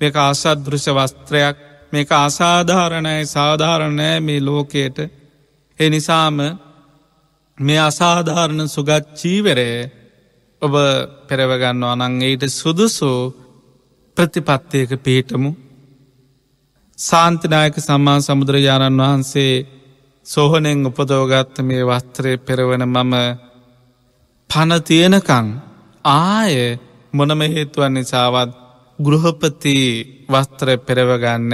මේක අසදෘෂ වස්ත්‍රයක් මේක අසාධාරණයි සාධාරණෑ මේ ලෝකයට එනිසාම මේ අසාධාරණ සුගත් චීවරය ඔබ පෙරවගන්න අනං ඊට සුදුසු ප්‍රතිපත්තියක පිහිටමු සාන්තිනායක සම්මා සමුදුරජාණන් වහන්සේ සොහනෙන් උපදෝගත්ත මේ වස්ත්‍රය පෙරවන මම පනතියනකං ආය මොනම හේතුවන් නිසාවත් ගෘහපති වස්ත්‍ර පෙරවගන්න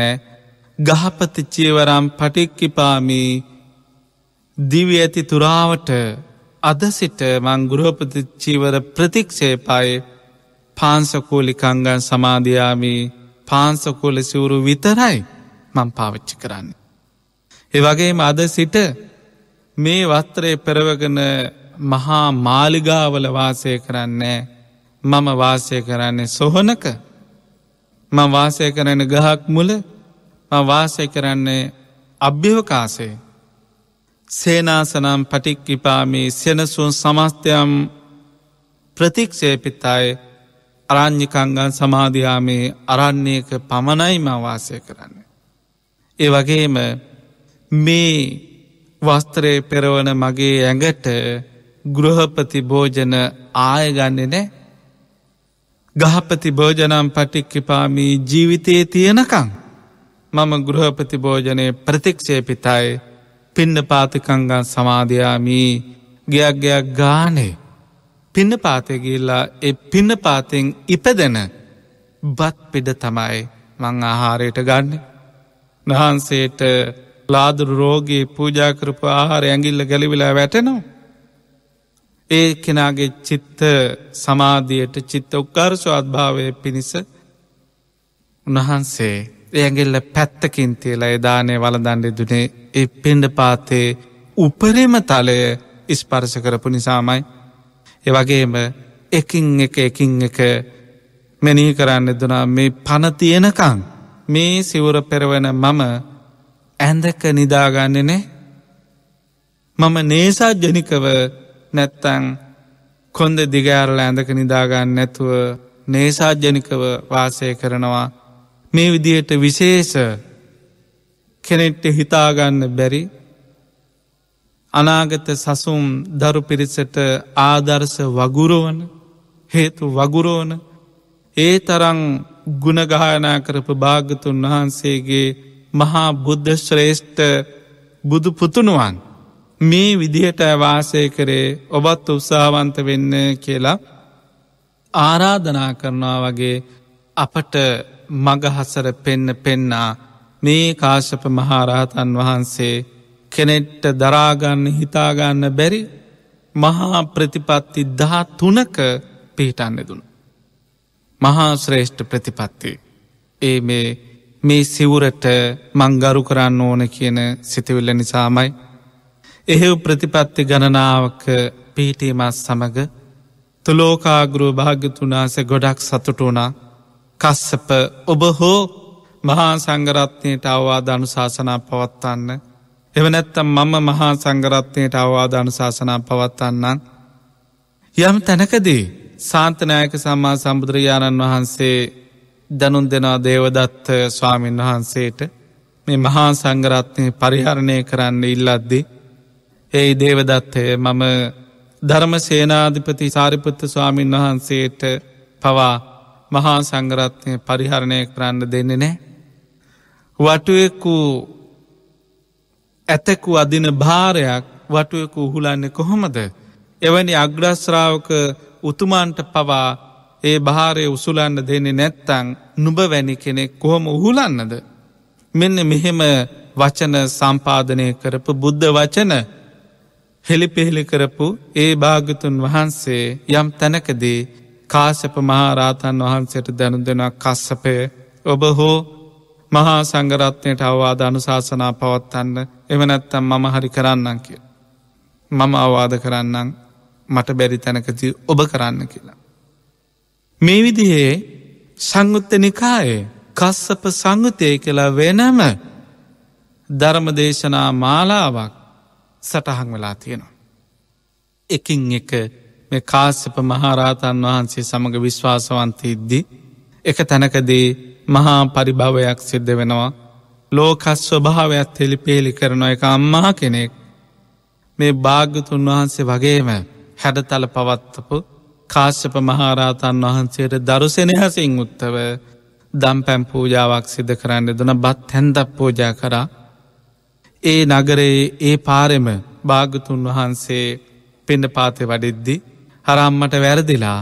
ගහපති චීවරම් පටික්කිපාමි දිවි ඇති තුරාවට අද සිට මං ගෘහපතිච්චීවර ප්‍රතික්ෂේපයි පාන්සකූලි කංගන් සමාධයාමී පාන්සකූලි සිවුරු විතරයි. මං පාවිච්චි කරන්න. එවගේම අද සිට මේ වත්‍රය පෙරවගන මහා මාලිගාවල වාසය කරන්නේ මම වාසය කරන්නේ සොහොනක මං වාසය කරන ගහක් මුල වාසය කරන්නේ අභ්‍යවකාසේ සේනාසනම් පටික්කිපාමේ සෙනසුන් සමස්තයම් ප්‍රතික්ෂේපිත්තායි අරං්ඥිකංගන් සමාධයාමේ අරන්නේක පමණයි මවාසය කරන්න. ඒ වගේම මේ වස්ත්‍රය පෙරවන මගේ ඇඟට ගෘහපති භෝජන ආයගන්නේ නෑ ගහපති භෝජනම් පටික්කිපාමී ජීවිතයේ තියෙනකං මම ගෘහපති භෝජනය ප්‍රතික්ෂේපිතයි පින්න පාතිකංගන් සමාධයාමී ගයක් ගයක් ගානේ පින්න පාතයගිල්ලා එ පින්න පාතෙන් ඉපදෙන බත් පිඩ තමයි මං ආහාරයට ගන්නේ වහන්සේට ලාදුරු රෝගයේ පූජාකරපු ආහාර ඇඟිල්ල ගැලිවෙලා වැටෙනවා. ඒ කෙනාගේ චිත්ත සමාධියයට චිත්ත උක්කාරසු අත්භාවය පිණිස උණහන්සේ ඇගෙල්ල පැත්තකින් තියලා එදානය වලදන්ඩෙ දුනේ ඒ පෙන්ඩ පාතේ උපරිම තලය ඉස්පර්ස කරපු නිසාමයි. එවගේම එකින් එක එකින් එක මෙනී කරන්න දුනා මේ පනතියෙනකං. මේ සිවුර පෙරවන මම ඇඳක නිදාගන්න නෑ මම නේසාජ්ජනිකව නැත්තං කොන්ද දිගෑරල ඇඳක නිදාගන්න නැතුව නේසාජ්ජනිකව වාසය කරනවා මේ විදියට විශේෂ කෙනෙට්ට හිතාගන්න බැරි අනාගත සසුම් දරු පිරිසට ආදර්ශ වගුරුවන හේතු වගුරෝන ඒ තරං ගුණගායනා කරපු භාගතුන් වහන්සේගේ මහා බුද්ධ ශ්‍රේෂ්ඨ බුදු පුතුණුවන් මේ විදිහට වාසය කරේ ඔබත් උත්සාවන්ත වෙන්න කියලා ආරාධනා කරනවා වගේ අපට මගහසර පෙන්න පෙන්නා මේ කාශප මහාරහතන් වහන්සේ කෙනෙට්ට දරාගන්න හිතාගන්න බැරි මහා ප්‍රතිපත්ති දහ තුනක පිහිටන්න දුන්න. මහාශ්‍රේෂ්ඨ ප්‍රතිපත්ති. ඒ මේ මේ සිවුරට මංගරු කරන්න ඕන කියන සිතිවිල්ල නිසාමයි. එහෙව් ප්‍රතිපත්ති ගණනාවක පිහිටීමත් සමඟ තුලෝකාගුරු භාග්‍යතුනාස ගොඩක් සතුට වුණා කස්සප ඔබ හෝ මහා සංගරත්නයට අවවාධ අනුශාසනා පවත්වන්න එවනැත්තම් මම මහා සංගරත්නයට අවවාධ අනුශාසනා පවත්වන්නන් යම් තැනකදී සාන්තනායක සම්මා සම්බුදුරජාණන් වහන්සේ දැනුන් දෙනා දේවදත්ත ස්වාමීන් වහන්සේට මේ මහා සංගරත්නය පරිහරණය කරන්න ඉල්ලද්දී. ඒ දේවදත්තය මම ධර්ම සේනාධිපති සාරිපත්ත ස්වාමීන් වහන්සේට පවා මහා සංගරත්නය පරිහරණය කරන්න දෙන්නේ නෑ. වටුවෙක්කු ඇතෙකු අදින භාරයක් වටුවෙකු උහුලන්න කොහොමද. එවැනි අග්‍රශ්‍රාවක උතුමාන්ට පවා ඒ භාරය උසුලන්න දෙනෙ නැත්තං නුබවැනි කෙනෙක් කොහොම උහුලන්නද. මෙන්න මෙහෙම වචන සම්පාධනය කරපු බුද්ධ වචන හෙළිපෙහෙළි කරපු ඒ භාගතුන් වහන්සේ යම් තැනකදී කාශප මහාරාතන් වහන්සේට දැනු දෙෙන කස්සපය ඔබ හෝ මහා සංගරත්නයට අවවාද අනුශාසනා පවත්වන්න එමනැත්තම් මම හරි කරන්නන් කිය. මම අවවාද කරන්නම් මට බැරි තැනකති ඔබ කරන්න කියලා. මේ විදිහේ සංගුත්ත නිකායේ කස්සප සංගතය කලා වෙනම ධර්මදේශනා මාලාවක් සටහන් වෙලා තියෙනවා. එකින් එක මේ කාස්සප මහාරාතන් වහන්සේ සමඟ විශ්වාසවන්තයද්දි එක තැනකදී මහා පරිභවයක් සිද්ධ වෙනවා ලෝකස්වභාවයක් හෙළි පේලි කරන එක අම්මා කෙනෙක් මේ භාග්‍යතුන් වහන්සේ වගේම හැඩතල පවත්තපු කාශ්‍යප මහාරාතන් වහන්සේට දරුසෙනහසින් උත්තව දම් පැම් පූජාවක් සිද කරන්න දුන බත් හැන්දක් පෝජා කරා. ඒ නගරයේ ඒ පාරෙම භාගතුන් වහන්සේ පෙන්ඩ පාතය වඩෙද්දි හරම්මට වැරදිලා.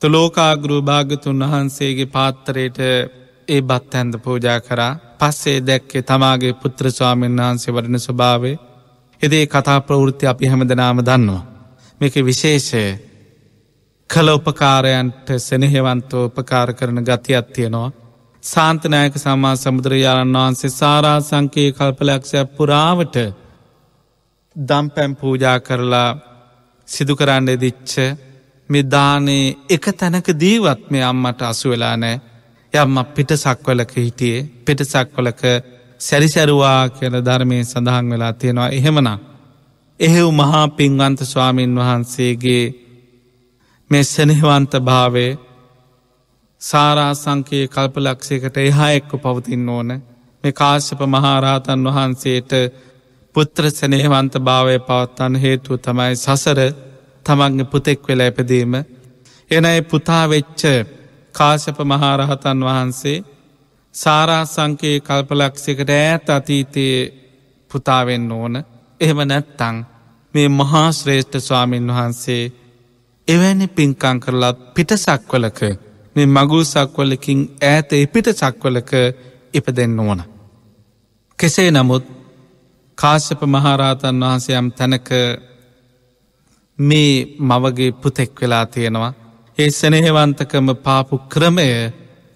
තුලෝකාගුරු භාගතුන් වහන්සේගේ පාත්තරයට ඒ බත් ඇන්ද පෝජා කරා පස්සේ දැක්කේ තමාගේ පුත්‍ර ස්වාමීන් වහන්සේ වඩන ස්වභාවේ එදේ කතා ප්‍රවෘත්ති අපි හැමදනාම දන්නවා. මේක විශේෂ කළ උපකාරයන්ට සෙනහෙවන්තව උපකාර කරන ගතියක් තියෙනවා. සාන්තනායක සමා සමුදුරයාණන් වහන්සේ සාරා සංකයේ කල්පලක්ෂයක් පුරාවට දම් පැම් පූජා කරලා සිදුකරන්න දිච්ච මෙදානේ එක තැනක දීවත් මේ අම්මට අසු වෙලා නෑ යම්ම පිට සක්වලක හිටියේ පිට සක්වලක සැරිසැරුවා කියල ධර්මය සඳහන් වෙලා තියෙනවා එහෙමනම් එහෙව් මහා පින්වන්ත ස්වාමීන් වහන්සේගේ මේ සැනහිවන්ත භාවය සාරා සංකයේ කල්පලක්ෂයකට එහා එක්කු පවතින්න ඕන මේ කාශ්‍යප මහාරාතන් වහන්සේට පුත්‍ර සැනේවන්ත භාවය පවත්තන්න හේතුව තමයි සසර තමන්ගේ පුතෙක් වෙලා එපදීම එනයි පුතාවෙච්ච කාශප මහාරහතන් වහන්සේ සාරා සංකයේ කල්පලක්ෂයකට ඈත් අතීතයේ පුතාවෙන්න ඕන එහෙම නැත්තං මේ මහා ශ්‍රේෂ්ඨ ස්වාමීන් වහන්සේ එවැනි පින්කං කරලා පිට සක්වලක මේ මගුල් සක්වලකින් ඈත එපිට සක්වලක ඉප දෙන්න ඕන. කෙසේ නමුත් කාශ්‍යප මහාරාතන් වහන්සයම් තැනක මේ මවගේ පුතෙක් වෙලා තියෙනවා. ඒ සනහවන්තකම පාපු ක්‍රමය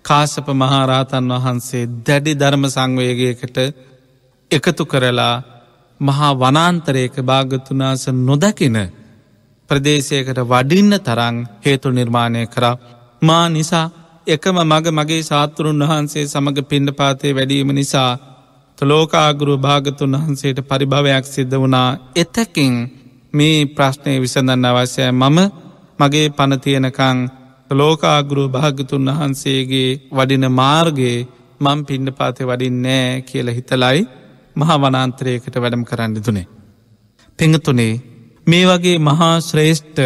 කාශප මහාරාතන් වහන්සේ දැඩි ධර්ම සංවයගයකට එකතු කරලා මහා වනාන්තරයක භාගතුනාස නොදකින ප්‍රදේශයකට වඩින්න තරං හේතු නිර්මාණය කරා. මා නිසා එකම මග මගේ සාතුරුන් වහන්සේ සමඟ පිණ්ඩ පාතය වැඩීම නිසා තලෝකාගුරු භාගතුන් වහන්සේට පරිභවයක් සිද්ධ වනා එතැකින් මේ ප්‍රශ්නය විසඳන්න අවශ්‍යය මම මගේ පනතියනකං ලෝකාගුරු භාගතුන් වහන්සේගේ වඩින මාර්ගේ මං පිණ්ඩ පාතය වඩින් නෑ කියල හිතලයි මහා වනාන්ත්‍රයකට වැඩම කරන්න තුනේ. පෙඟතුනේ මේ වගේ මහා ශ්‍රේෂ්ඨ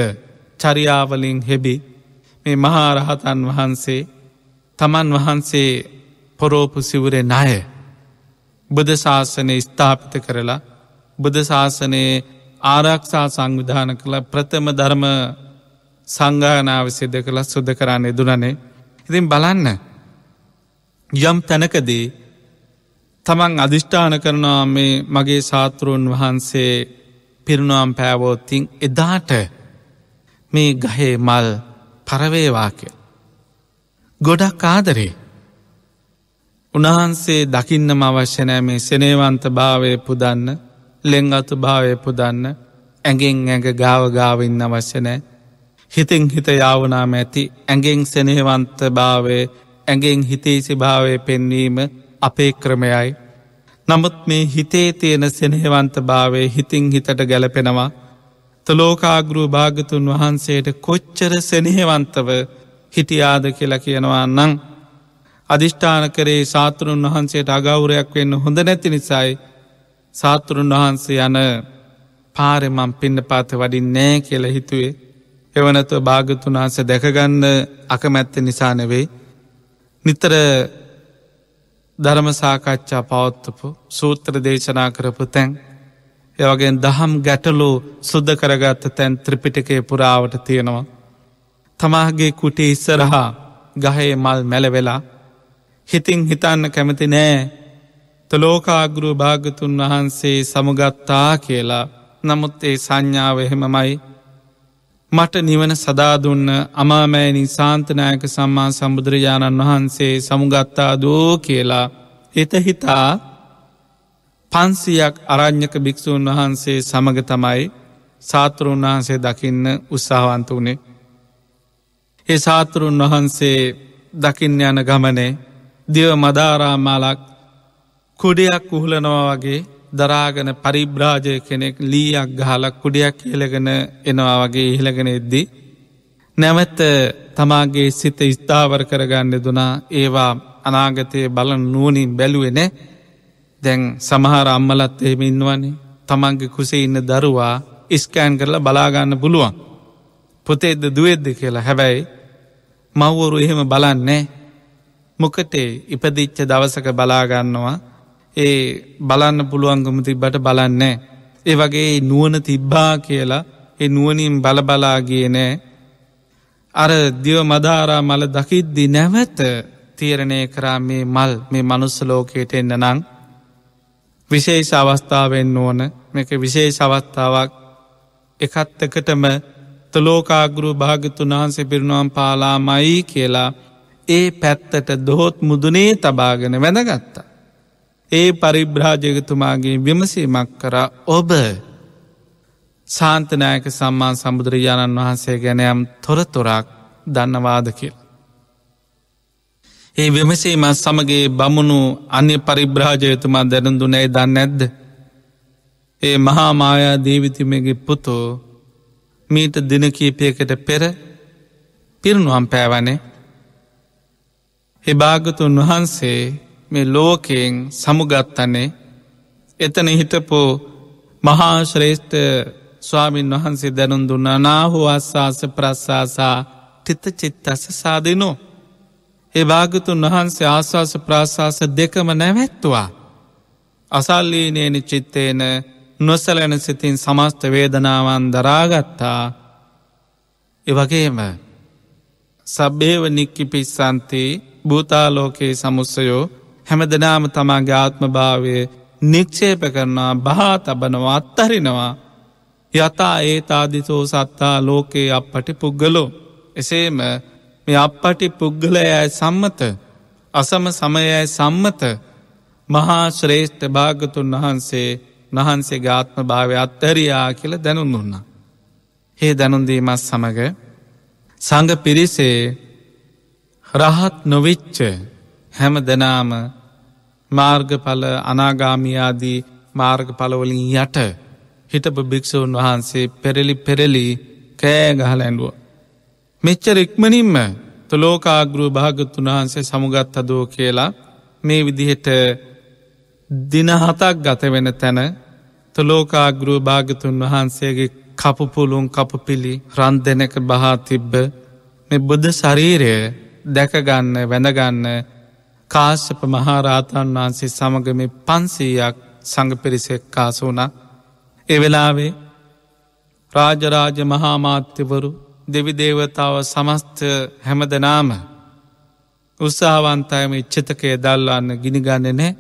චරියාවලින් හෙබි මේ මහාරහතන් වහන්සේ තමන් වහන්සේ පොරෝපු සිවුරේ නාය බුදශාසනය ස්ථාපිත කරලා බුදශාසනයේ ආරක්ෂා සංවිධාන කළ ප්‍රථම ධර්ම සංගානාව සිද්ධ කළ සුද කරන්න දුරනේ ඉතින් බලන්න යම් තැනකදී තමන් අධිෂ්ඨාන කරනවා මේ මගේ සාතෘන් වහන්සේ පිරුණුවම් පෑවෝත්තිං එදාට මේ ගහේ මල් පරවේවාකය. ගොඩක් ආදරේ. උණහන්සේ දකින්නම අවශ්‍යනෑ මේ සෙනේවන්ත භාවය පුදන්න ලෙංගතු භාවය පුදන්න ඇගෙන් ඇඟ ගාවගාවන්න අවශ්‍යනෑ හිතෙන් හිත යාවනාම ඇති ඇගෙන් සෙනේවන්ත භාවය ඇගෙන් හිතේසි භාවය පෙන්වීම අපේ ක්‍රමයයි. නමුත් මේ හිතේ තියෙන සෙනහවන්ත භාවේ හිතින් හිතට ගැලපෙනවා. තලෝකාගරු භාගතුන් වහන්සේට කොච්චර සෙනහෙවන්තව හිටියාද කියලා කියනවා නං. අධිෂ්ඨාන කරේ සාතුරුන් වහන්සේට අගෞරයක් වෙන්න හොඳ නැති නිසයි සාතුරුන් වහන්සේ යන පාරමම් පින්න පාත වඩින් නෑ කියල හිතුවේ. එවනතුව භාගතුන් වහන්ස දැකගන්න අකමැත්ත නිසානවෙයි. නිතර ධර්ම සාකච්ඡා පවත්තපු සූත්‍ර දේශනා කරපු තැන් ඒවගේ දහම් ගැටලෝ සුද්ද කරගත්ත තැන් ත්‍රිපිටකේ පුරාවට තියෙනවා. තමාගේ කුටි ඉස්සරහා ගහේ මල් මැලවෙලා හිතින් හිතන්න කැමති නෑ තලෝකාගුරු භාගතුන් වහන්සේ සමුගත්තා කියලා නමුත් ඒ සංඥාව එහෙමමයි මට නිවන සදාදුන්න අමාමෑණි සාන්තනායක සම්මා සම්බුදුරජාණන් වහන්සේ සමුගත්තා දෝ කියලා එතහිතා පන්සියක් අරං්ඥක භික්‍ෂූන් වහන්සේ සමග තමයි සාතෘන් වහන්සේ දකින්න උත්සාහවන්ත වනේ. ඒ සාතෘන් වහන්සේ දකින්න යන ගමනේ දිව මදාරාමාලක් කුඩයක් උහලනවා වගේ දරාගෙන පරිබ්‍රාජය කෙනෙක් ලීයක් ගහලක් කුඩියක් ඉහළගෙන එනවා වගේ ඉහළගෙන එද්දී. නැවත තමාගේ සිත ස්ථාවර කරගන්න දුනා ඒවා අනාගතයේ බල නුවනින් බැලුවෙන දැන් සමහර අම්මලත් එහෙම ඉන්නවන්නේ තමන්ගේ කුසේ ඉන්න දරුවා ඉස්කෑන් කරලා බලාගන්න පුළුවන්. පොතේද දුවෙද්ද කියලා හැබැයි මව්වරු එහෙම බලන්නේ මොකටේ ඉපදිච්ච දවසක බලාගන්නවා ඒ බලන්න පුළුවන්ගම තිබ්බට බලන්නෑ. ඒ වගේ නුවන තිබ්බා කියලා එ නුවනින් බලබලාගේ නෑ. අර දිව මදාරා මල දකිද්දි නැවත තීරණය කරා මේ මල් මේ මනුස්සලෝකයට එන්න නං. විශේෂ අවස්ථාවෙන් ඕන මේක විශේෂ අවස්ථාවක් එකත්තකටම තලෝකාගුරු භාගතුන් වහන්සේ පිරුණුවම් පාලාමයි කියලා ඒ පැත්තට දොහොත් මුදුනේ තබාගෙන වැඳගත්තා. ඒ පරිබ්‍රාජයගතුමාගේ විමසීමක් කරා ඔබ සාන්තනෑක සම්මාන් සම්බුදුරජාණන් වහන්සේ ගැනයම් තොරතොරක් දන්නවාද කියල්. ඒ විමසීම සමගේ බමුණු අන්‍ය පරිබ්‍රාජයතුමා දැනුදු නැයි දන්න ඇද්ද. ඒ මහාමායා දීවිතිමගේ පුතෝ මීට දිනකීපයකට පෙර පිරුණුවම් පෑවනේ. එභාගතුන් වහන්සේ මේ ලෝකයෙන් සමුගත්තන්නේ එතන හිටපු මහාශ්‍රේෂ්ඨ ස්වාමීන් වහන්සේ දැනුන් දුන්න නාහෝ අස්සාස ප්‍රස්සාසා තිත චිත්තස සාධනෝ. ඒ භාගතුන් වහන්සේ ආශවාස ප්‍රාශාස දෙකම නැවැත්තුවා. අසල්ලීනයනි චිත්තේන නොසලැන සිතින් සමස්ත වේදනාවන් දරාගත්තා එවගේම සබ්බේව නික්කි පිස්සන්ති භූතාලෝකයේ සමුස්සයෝ හැමදනාම තමාගේ ආත්ම භාවය නික්ෂේප කරනවා බා තබනවා අත්තහරිනවා යතා ඒ තාදිසෝ සත්තා ලෝකයේ අපපටි පුද්ගලෝ එසේම මේ අපපටි පුද්ගලයයි සම්මත අසම සමයයි සම්මත මහා ශ්‍රේෂ්ඨ භාගතුන් වහන්සේ නහන්සේ ගාත්ම භාවය අත්තරයා කියල දැනුන් දුන්න. හේ දැනුන්දීමත් සමඟ සඟ පිරිසේ රහත් නොවිච්ච හැම දෙනාම මාර්ගඵල අනාගාමියාදී මාර්ගඵලවලින් යට හිටපු භික්‍ෂූන් වහන්සේ පෙරලි පෙරලි කෑගහල ඇඩුව. මෙච්චර ඉක්මනින්ම තුලෝකාගෘ භාගත්තුන් වහන්සේ සමුගත් අදෝ කියලා මේ විදිහට දිනහතක් ගත වෙන තැන තුලෝකාගෘ භාගතුන් වහන්සේගේ කපුපුළුන් කපුපිලි රන් දෙනක බහා තිබ්බ මේ බුද්ධ ශරීරය දැකගන්න වැඳගන්න කාශ්‍යප මහාරාතන් වහන්සේ සමගම පන්සීයක් සඟපිරිසෙක්කාස වුණ එවෙලාවේ රාජරාජ මහාමාත්‍යවරු දෙවිදේවතාව සමස්ත හැමදනාම උත්සාහවන්තයම ච්චතකය දල්ලාන්න ගිනිගන්න නෑ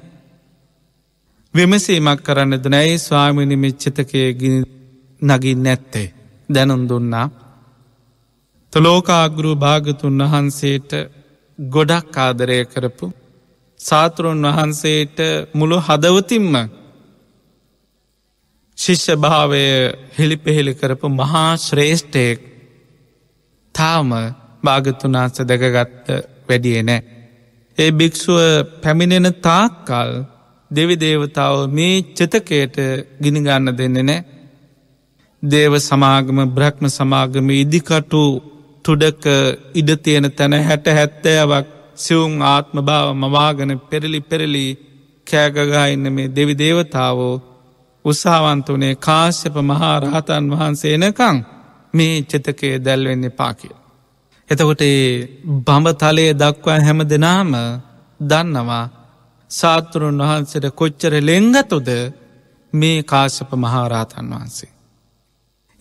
විමසීමක් කරන්න දනැයි ස්වාමිනි මිච්චතකය ගිනි නගින් නැත්තේ දැනුම් දුන්නා තුලෝකාගුරු භාගතුන් වහන්සේට ගොඩක් ආදරය කරපු සාතුරුන් වහන්සේට මුළු හදවතින්ම ශිෂ්‍ය භාවය හෙළිපෙහෙළි කරපු මහා ශ්‍රේෂ්ඨයෙක් තාම භාගතුනාස දැකගත්ත වැඩිය නෑ. ඒ භික්‍ෂුව පැමිණෙන තාක්කල් දෙවිදේවතාව මේ චතකයට ගිනිගන්න දෙන්න නෑ. දේව සමාගම බ්‍රහ්ම සමාගම ඉදිකටු තුඩක ඉඩතියෙන තැන හැට හැත්තෑවක් සිවුම් ආත්ම භාව මවාගන පෙරලි පෙරලි කෑගගා ඉන්න මේ දෙවි දේවතාවෝ උසාවන්ත වනේ කාශ්‍යප මහා රහතන් වහන්සේ එනකං මේ චතකය දැල්වෙන්න පාකිය. එතකොට ඒ බඹතලයේ දක්වා හැම දෙනාම දන්නවා සාතුරුන් වහන්සට කොච්චර ලෙංගතුද මේ කාශ්‍යප මහාරාතන් වහන්සේ.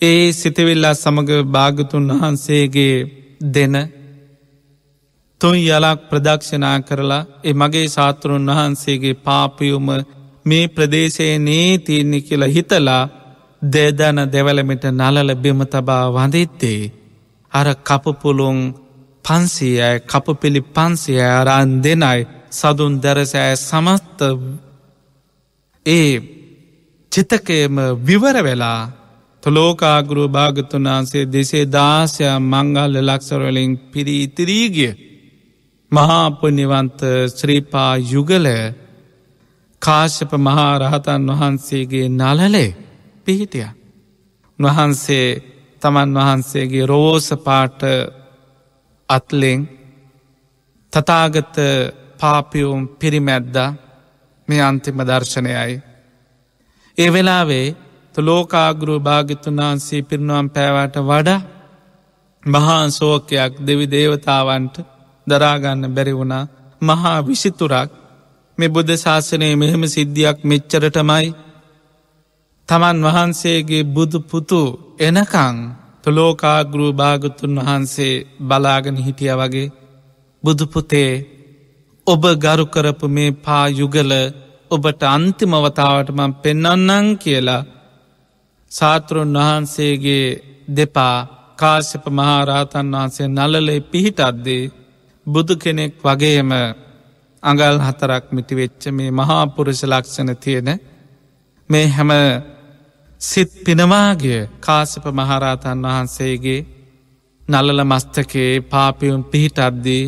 ඒ සිතවෙල්ලා සමඟ භාගතුන් වහන්සේගේ දෙන තුන් යලක් ප්‍රදක්ෂනා කරලා එ මගේ ශාතෘන් වහන්සේගේ පාපියුම මේ ප්‍රදේශයේ නේ තියන්නේ කියලා හිතලා දෙදන දෙවලමිට නලල බිම තබා වඳෙත්තේ අර කපපුළුන් පන්සියයි කපපිළි පන්සිය අරන් දෙනයි සදුන් දැරසෑ සමස්ත ඒ චිතකයම විවර වෙලා තොලෝකාගුරු භාගතුන් වහන්සේ දෙසේ දාසය මංගල්ල ලක්සරවලින් පිරි ඉතිරීගිය මහාපනිවන්ත ශ්‍රීපා යුගල කාශ්‍යප මහා රහතන් වහන්සේගේ නලලේ පිහිටිය. වහන්සේ තමන් වහන්සේගේ රෝස පාට අත්ලෙෙන් තතාගත පාපියුම් පිරිමැද්දා මේ අන්තිම දර්ශනයයි. ඒ වෙලාවේ ලෝකාගුරු භාගිතුන් වහන්සේ පිරිණුවම් පෑවට වඩා මහාන් සෝකයක් දෙවි දේවතාවන්ට දරාගන්න බැරි වුණා මහා විසිතුරක් මේ බුද්ධ ශාසනයේ මෙහෙම සිද්ධියක් මෙච්චරටමයි තමන් වහන්සේගේ බුදු පුතු එනකං තුළෝකාගුරු භාගතුන් වහන්සේ බලාගෙන හිටිය වගේ බුදුපුතේ ඔබ ගරු කරපු මේ පා යුගල ඔබට අන්තිමවතාවට මං පෙන්නන්නන් කියලා සාතෘන් වහන්සේගේ දෙපා කාශ්‍යප මහාරාතන් වහන්සේ නලලේ පිහිටත්දේ බුදු කෙනෙක් වගේම අඟල් හතරක් මිටිවෙච්ච මේ මහාපුරුෂ ලක්ෂණ තියෙන මේ හැම සිත් පිනවාගේ කාසප මහරාතන් වහන්සේගේ නලල මස්තකයේ පාපියුම් පිහිටත්දී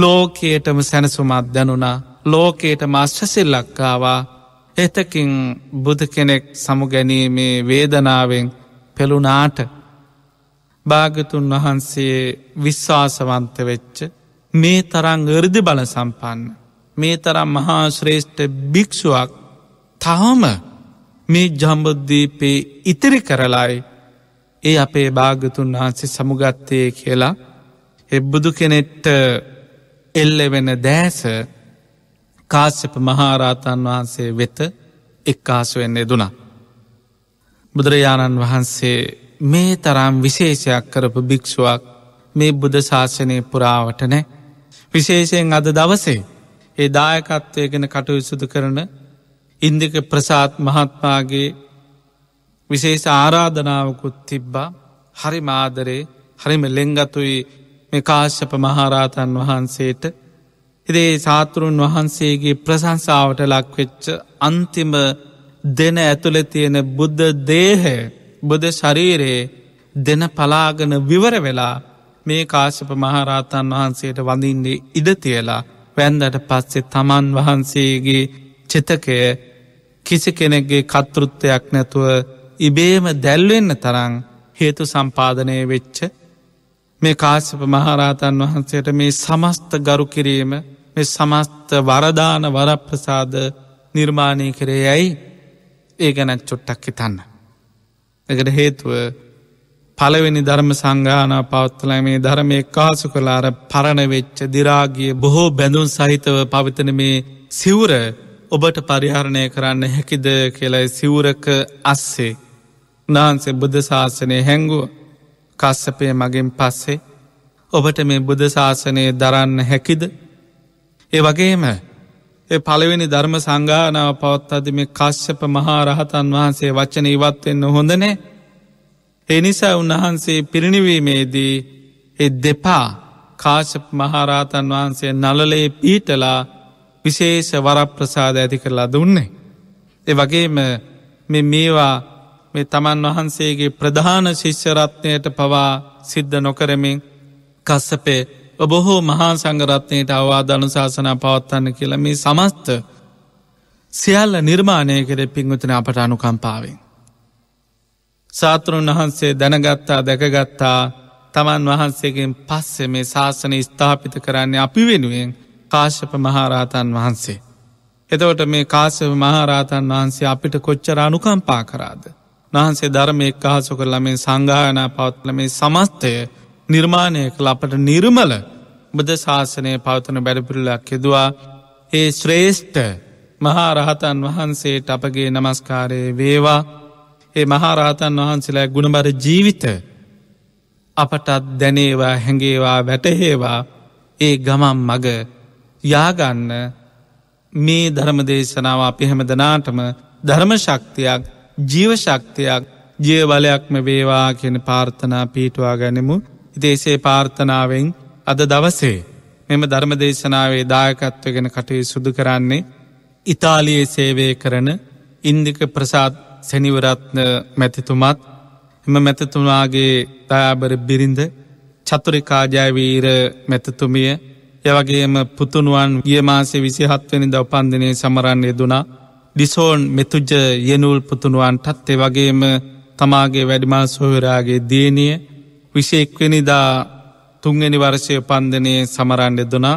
ලෝකයටම සැනසුමත් දැනුණා ලෝකයට මස්්‍රසිල්ලක්කාවා එතකින් බුදු කෙනෙක් සමුගැනීමේ වේදනාවෙන් පෙළුනාට භාගතුන් වහන්සේ විශ්වාසවන්ත වෙච්ච මේ තරං ගරදි බල සම්පන්න මේ තරම් මහා ශ්‍රේෂ්ඨ භික්‍ෂුවක් තවම මේ ජම්බුද්ධීපේ ඉතිරි කරලායි ඒ අපේ භාගතුන් වහන්සේ සමුගත්තය කියලා එබ්බුදු කෙනෙට්ට එල්ල වෙන දෑස කාශ්‍යප මහාරාතන් වහන්සේ වෙත එක්කාස වෙන්නේ දුනා. බුදුරජාණන් වහන්සේ මේ තරම් විශේෂයක් කරපු භික්‍ෂුවක් මේ බුද ශාසනය පුරාවට නෑ. විශේෂයෙන් අද දවසේ ඒ දායකත්වය ගෙන කටයුසුදු කරන ඉන්දික ප්‍රසාත් මහත්මාගේ විශේෂ ආරාධනාවකුත් තිබ්බා හරි මාදරේ හරිම ලෙංගතුයි මේ කාශ්‍යප මහාරාතන් වහන්සේට එදේ සාතුරුන් වහන්සේගේ ප්‍රසංසාාවට ලක්වෙච්ච අන්තිම දෙන ඇතුළ තියෙන බුද්ධ දේහය බුද ශරීරයේ දෙන පලාගන විවර වෙලා මේ කාශප මහරාතන් වහන්සේට වඳින්නේ ඉඩ තියලා වැන්දට පස්සේ තමන් වහන්සේගේ චිතකය කිසි කෙනෙක්ගේ කතෘත්තයක් නැතුව ඉබේම දැල්වෙන්න තරං හේතු සම්පාදනය වෙච්ච මේ කාශප මහරාතන් වහන්සේට මේ සමස්ත ගරු කිරීම මෙ සමස්ත වරදාන වරප්‍රසාද නිර්මාණය කරේ යැයි ඒ ගැනැත් චොට්ටක් හිතන්න. එකට හේතුව පලවෙනි ධර්ම සංගාන පවත්තල මේ ධර්මය කාසු කලාර පරණවෙච්ච දිරාගිය බොහෝ බැඳුන් සහිතව පවිතන මේ සිවුර ඔබට පරිහරණය කරන්න හැකිද කියලයි සිවුරක අස්සේ නාන්සේ බුද්ධ ශාසනය හැංගුව කස්සපය මගින් පස්සේ ඔබට මේ බුදශාසනය දරන්න හැකිද ඒ වගේම පළවෙනි ධර්ම සංගානාව පවත්තද මේ කශ්‍යප මහා රහතන් වහන්සේ වච්චන ඉවත්වෙන්න හොඳනේ. එනිසා උන්වහන්සේ පිරිණිවීමේදී එ දෙපා කාශප මහාරාතන් වහන්සේ නලලේ පීටලා විශේෂ වරප්‍රසාද ඇති කරලා දුන්නේ. එ වගේම මේවා මේ තමන් වහන්සේගේ ප්‍රධාන ශිෂ්‍යරත්නයට පවා සිද්ධ නොකරමින් කස්සපේ බොහෝ මහා සංගරත්නයට අවාධනු ශාසනා පවත්වන්න කියලා මේ සමස්ත සියල්ල නිර්මාණය කරෙ පින්වතන අපට අනුකම්පාවෙන්. සාතෘන් වහන්සේ දැනගත්තා දැකගත්තා තමන් වහන්සේගෙන් පස්සෙ මේ ශාසන ස්ථාපිත කරන්නේ අපි වෙනුවෙන් කාශ්‍යප මහාරාතන් වහන්සේ. එතවට මේ කාශ්‍යප මහාරාතන් වහන්සේ අපිට කොච්චර අනුකම්පා කරාද. වහන්සේ ධර්මය එක් අහසු කරලා මේ සංගායනා පවත්ල මේ සමස්තය නිර්මාණය කළ අපට නිර්මල බුද ශාසනය පවතන බැරිපුරලක් හෙදවා ඒ ශ්‍රේෂ්ඨ මහා රහතන් වහන්සේට අපගේ නමස්කාරය වේවා ඒ මහාරහතන් වහන්සේලා ගුණබර ජීවිත අපටත් දැනේවා හැඟේවා වැටහේවා ඒ ගමම් මග යාගන්න මේ ධර්මදේශනාව අපි හැමදනාටම ධර්මශක්තියක් ජීවශක්තියක් ජියවලයක්ම වේවා කියෙන පාර්ථනා පීටවා ගැනෙමු ඉදේසේ පාර්ථනාවෙන් අද දවසේ මෙම ධර්ම දේශනාවේ දායකත්වගෙන කටයු සුදු කරන්නේ ඉතාලියේ සේවය කරන ඉන්දික ප්‍රසාත් සැනිවරත්න මැතිතුමත් එම මැතතුමාගේ දයාබර බිරිඳ චතුරිකාජයවීර මැතතුමිය යවගේම පුතුනුවන් ගියමාසේ විසිහත්වනි ද උපන්දිනය සමරන්නේ දුනා ඩිසෝන් මෙතුජ යනුල් පුතුනුවන්ටත් එ වගේම තමාගේ වැඩිමා සොහරාගේ දියණිය විශේක්වනිදා තුන්ගනි වර්ෂය පන්දනය සමරන්ඩ දුනා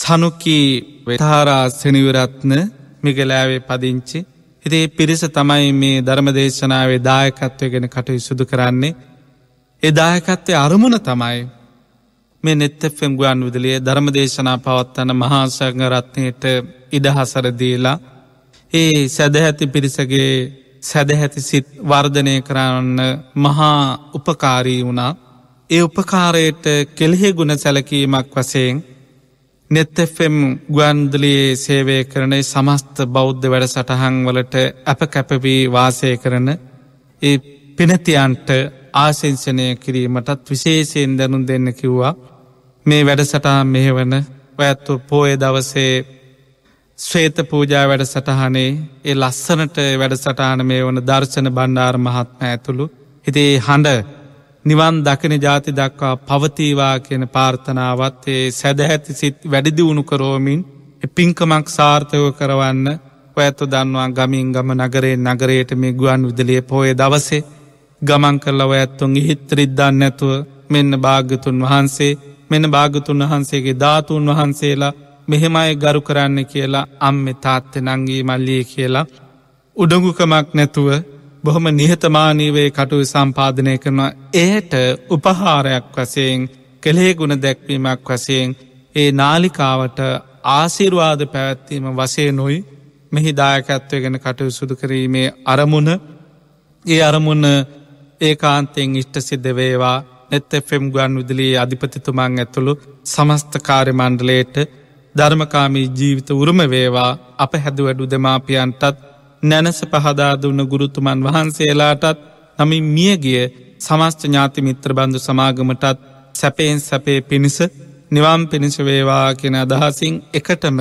සනුකී වෙතහාරා සනිවරත්න මිගලෑවේ පදිංචි. ඉදේ පිරිස තමයි මේ ධර්මදේශනාවේ දායකත්වය ගෙන කටයු සුදු කරන්නේ. ඒ දායකත්වය අරමුණ තමයි මේ නෙත්තෆෙම් ගුවන් විදලිය ධර්මදේශනා පවත්වන මහාසංගරත්නයට ඉඩහසරදීලා. ඒ සැදහැති පිරිසගේ සැදහැති සිත් වර්ධනය කරන්න මහා උපකාරී වුණා ඒ උපකාරයට කෙළෙහි ගුණ සැලකීමක් වසයෙන් නෙත්තෆෙම් ගුවන්දලයේ සේවය කරන සමස්ත බෞද්ධ වැඩ සටහන් වලට අප කැපවී වාසය කරන ඒ පිනතියන්ට ආශංසනය කිරීමටත් විශේෂයෙන් දැනුම් දෙන්න කිව්වා මේ වැඩසටා මෙහෙවන ඔයත්තු පෝය දවසේ ශ්‍රේත පූජා වැඩ සටහනේ ඒ ලස්සනට වැඩ සටාන මේ වන දර්ශන බණ්ඩාර මහත්ම ඇතුළු හිතේ හඬ නිවන් දකින ජාති දක්වා පවතීවා කියන පාර්ථනාවත් ඒ සැදැහැති සිත් වැඩිදිවුණු කරෝමින් පිංකමක් සාර්ථයෝ කරවන්න ඇත්තු දන්නවා ගමින් ගම නගරේ නගරයට මේ ගුවන් විදලිය පෝය දවසේ ගමන් කරලව ඇත්තුන්ගේ හිත්‍රිද්දන්න නැතුව මෙන්න භාග්‍යතුන් වහන්සේ මෙන භාගතුන් වහන්සේගේ ධාතුන් වහන්සේලා මෙහෙමයි ගරු කරන්න කියලා අම්මෙ තාත්ත නංගී මල්ලිය කියලා උඩගුකමක් නැතුව බොහොම නිහතමානීවේ කටුව සම්පාධනය කරනවා එයට උපහාරයක් වසයෙන් කෙළේ ගුණ දැක්වීමක් වසයෙන් ඒ නාලිකාවට ආසිර්වාද පැවැත්වීම වසේ නොයි මෙහි දායකත්වය ගැන කටයු සුදු කිරීමේ අරමුණ ඒ අරමුණ ඒ කාන්තයෙන් ඉෂ්ට සිද්ධවේවා නැත්ත ෆෙම් ගුවන් විදිලී අධිපතිතුමන් ඇතුළු සමස්ත කාර්ය මණ්ඩලයට ධර්මකාමී ජීවිත උරුම වේවා අප හැදු වැඩු දෙමාපියන්ටත් නැනස පහදාදුන්න ගුරුතුමන් වහන්සේලාටත් නමින් මියගිය සමස්ත ඥාති මිත්‍ර බන්ධු සමාගමටත් සැපයෙන් සැපේ පිණිස නිවම් පිණිසවේවා කෙන අදහසින් එකටම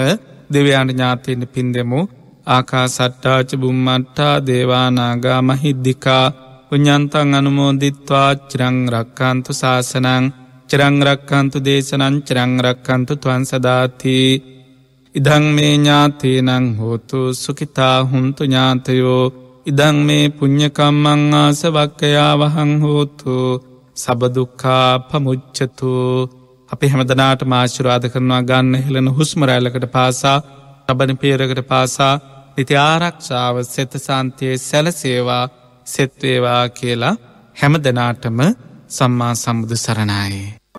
දෙවයාන ඥාතයට පින් දෙමු ආකා සට්ටාච බුම්මට්ටා දේවානාගා මහිද්දිකා පුඥන්තන් අනුමෝදිත්වා චිරං රක්කාන්තු ශාසනං චිරංරක්කන්තු දේශනං චිරංරක්කන්තු තුවන් සදාතිී ඉදං මේ ඥාතේනං හෝතු සුකිතා හුන්තු ඥාතයෝ ඉදං මේ පුං්ඥකම්මං ආසවක්කයා වහං හෝතු සබදුක්කා පමුච්චතු අපි හැමදනාට මාශුරාධ කරනවා ගන්න හෙළෙන හුස්මරෑලකට පාසා තබන පේරකට පාසා නිති ආරක්ෂාව සෙතසාන්තියේ සැලසේවා සෙත්වේවා කියලා හැම දෙනාටම සම්මා සම්බුදු සරණයි.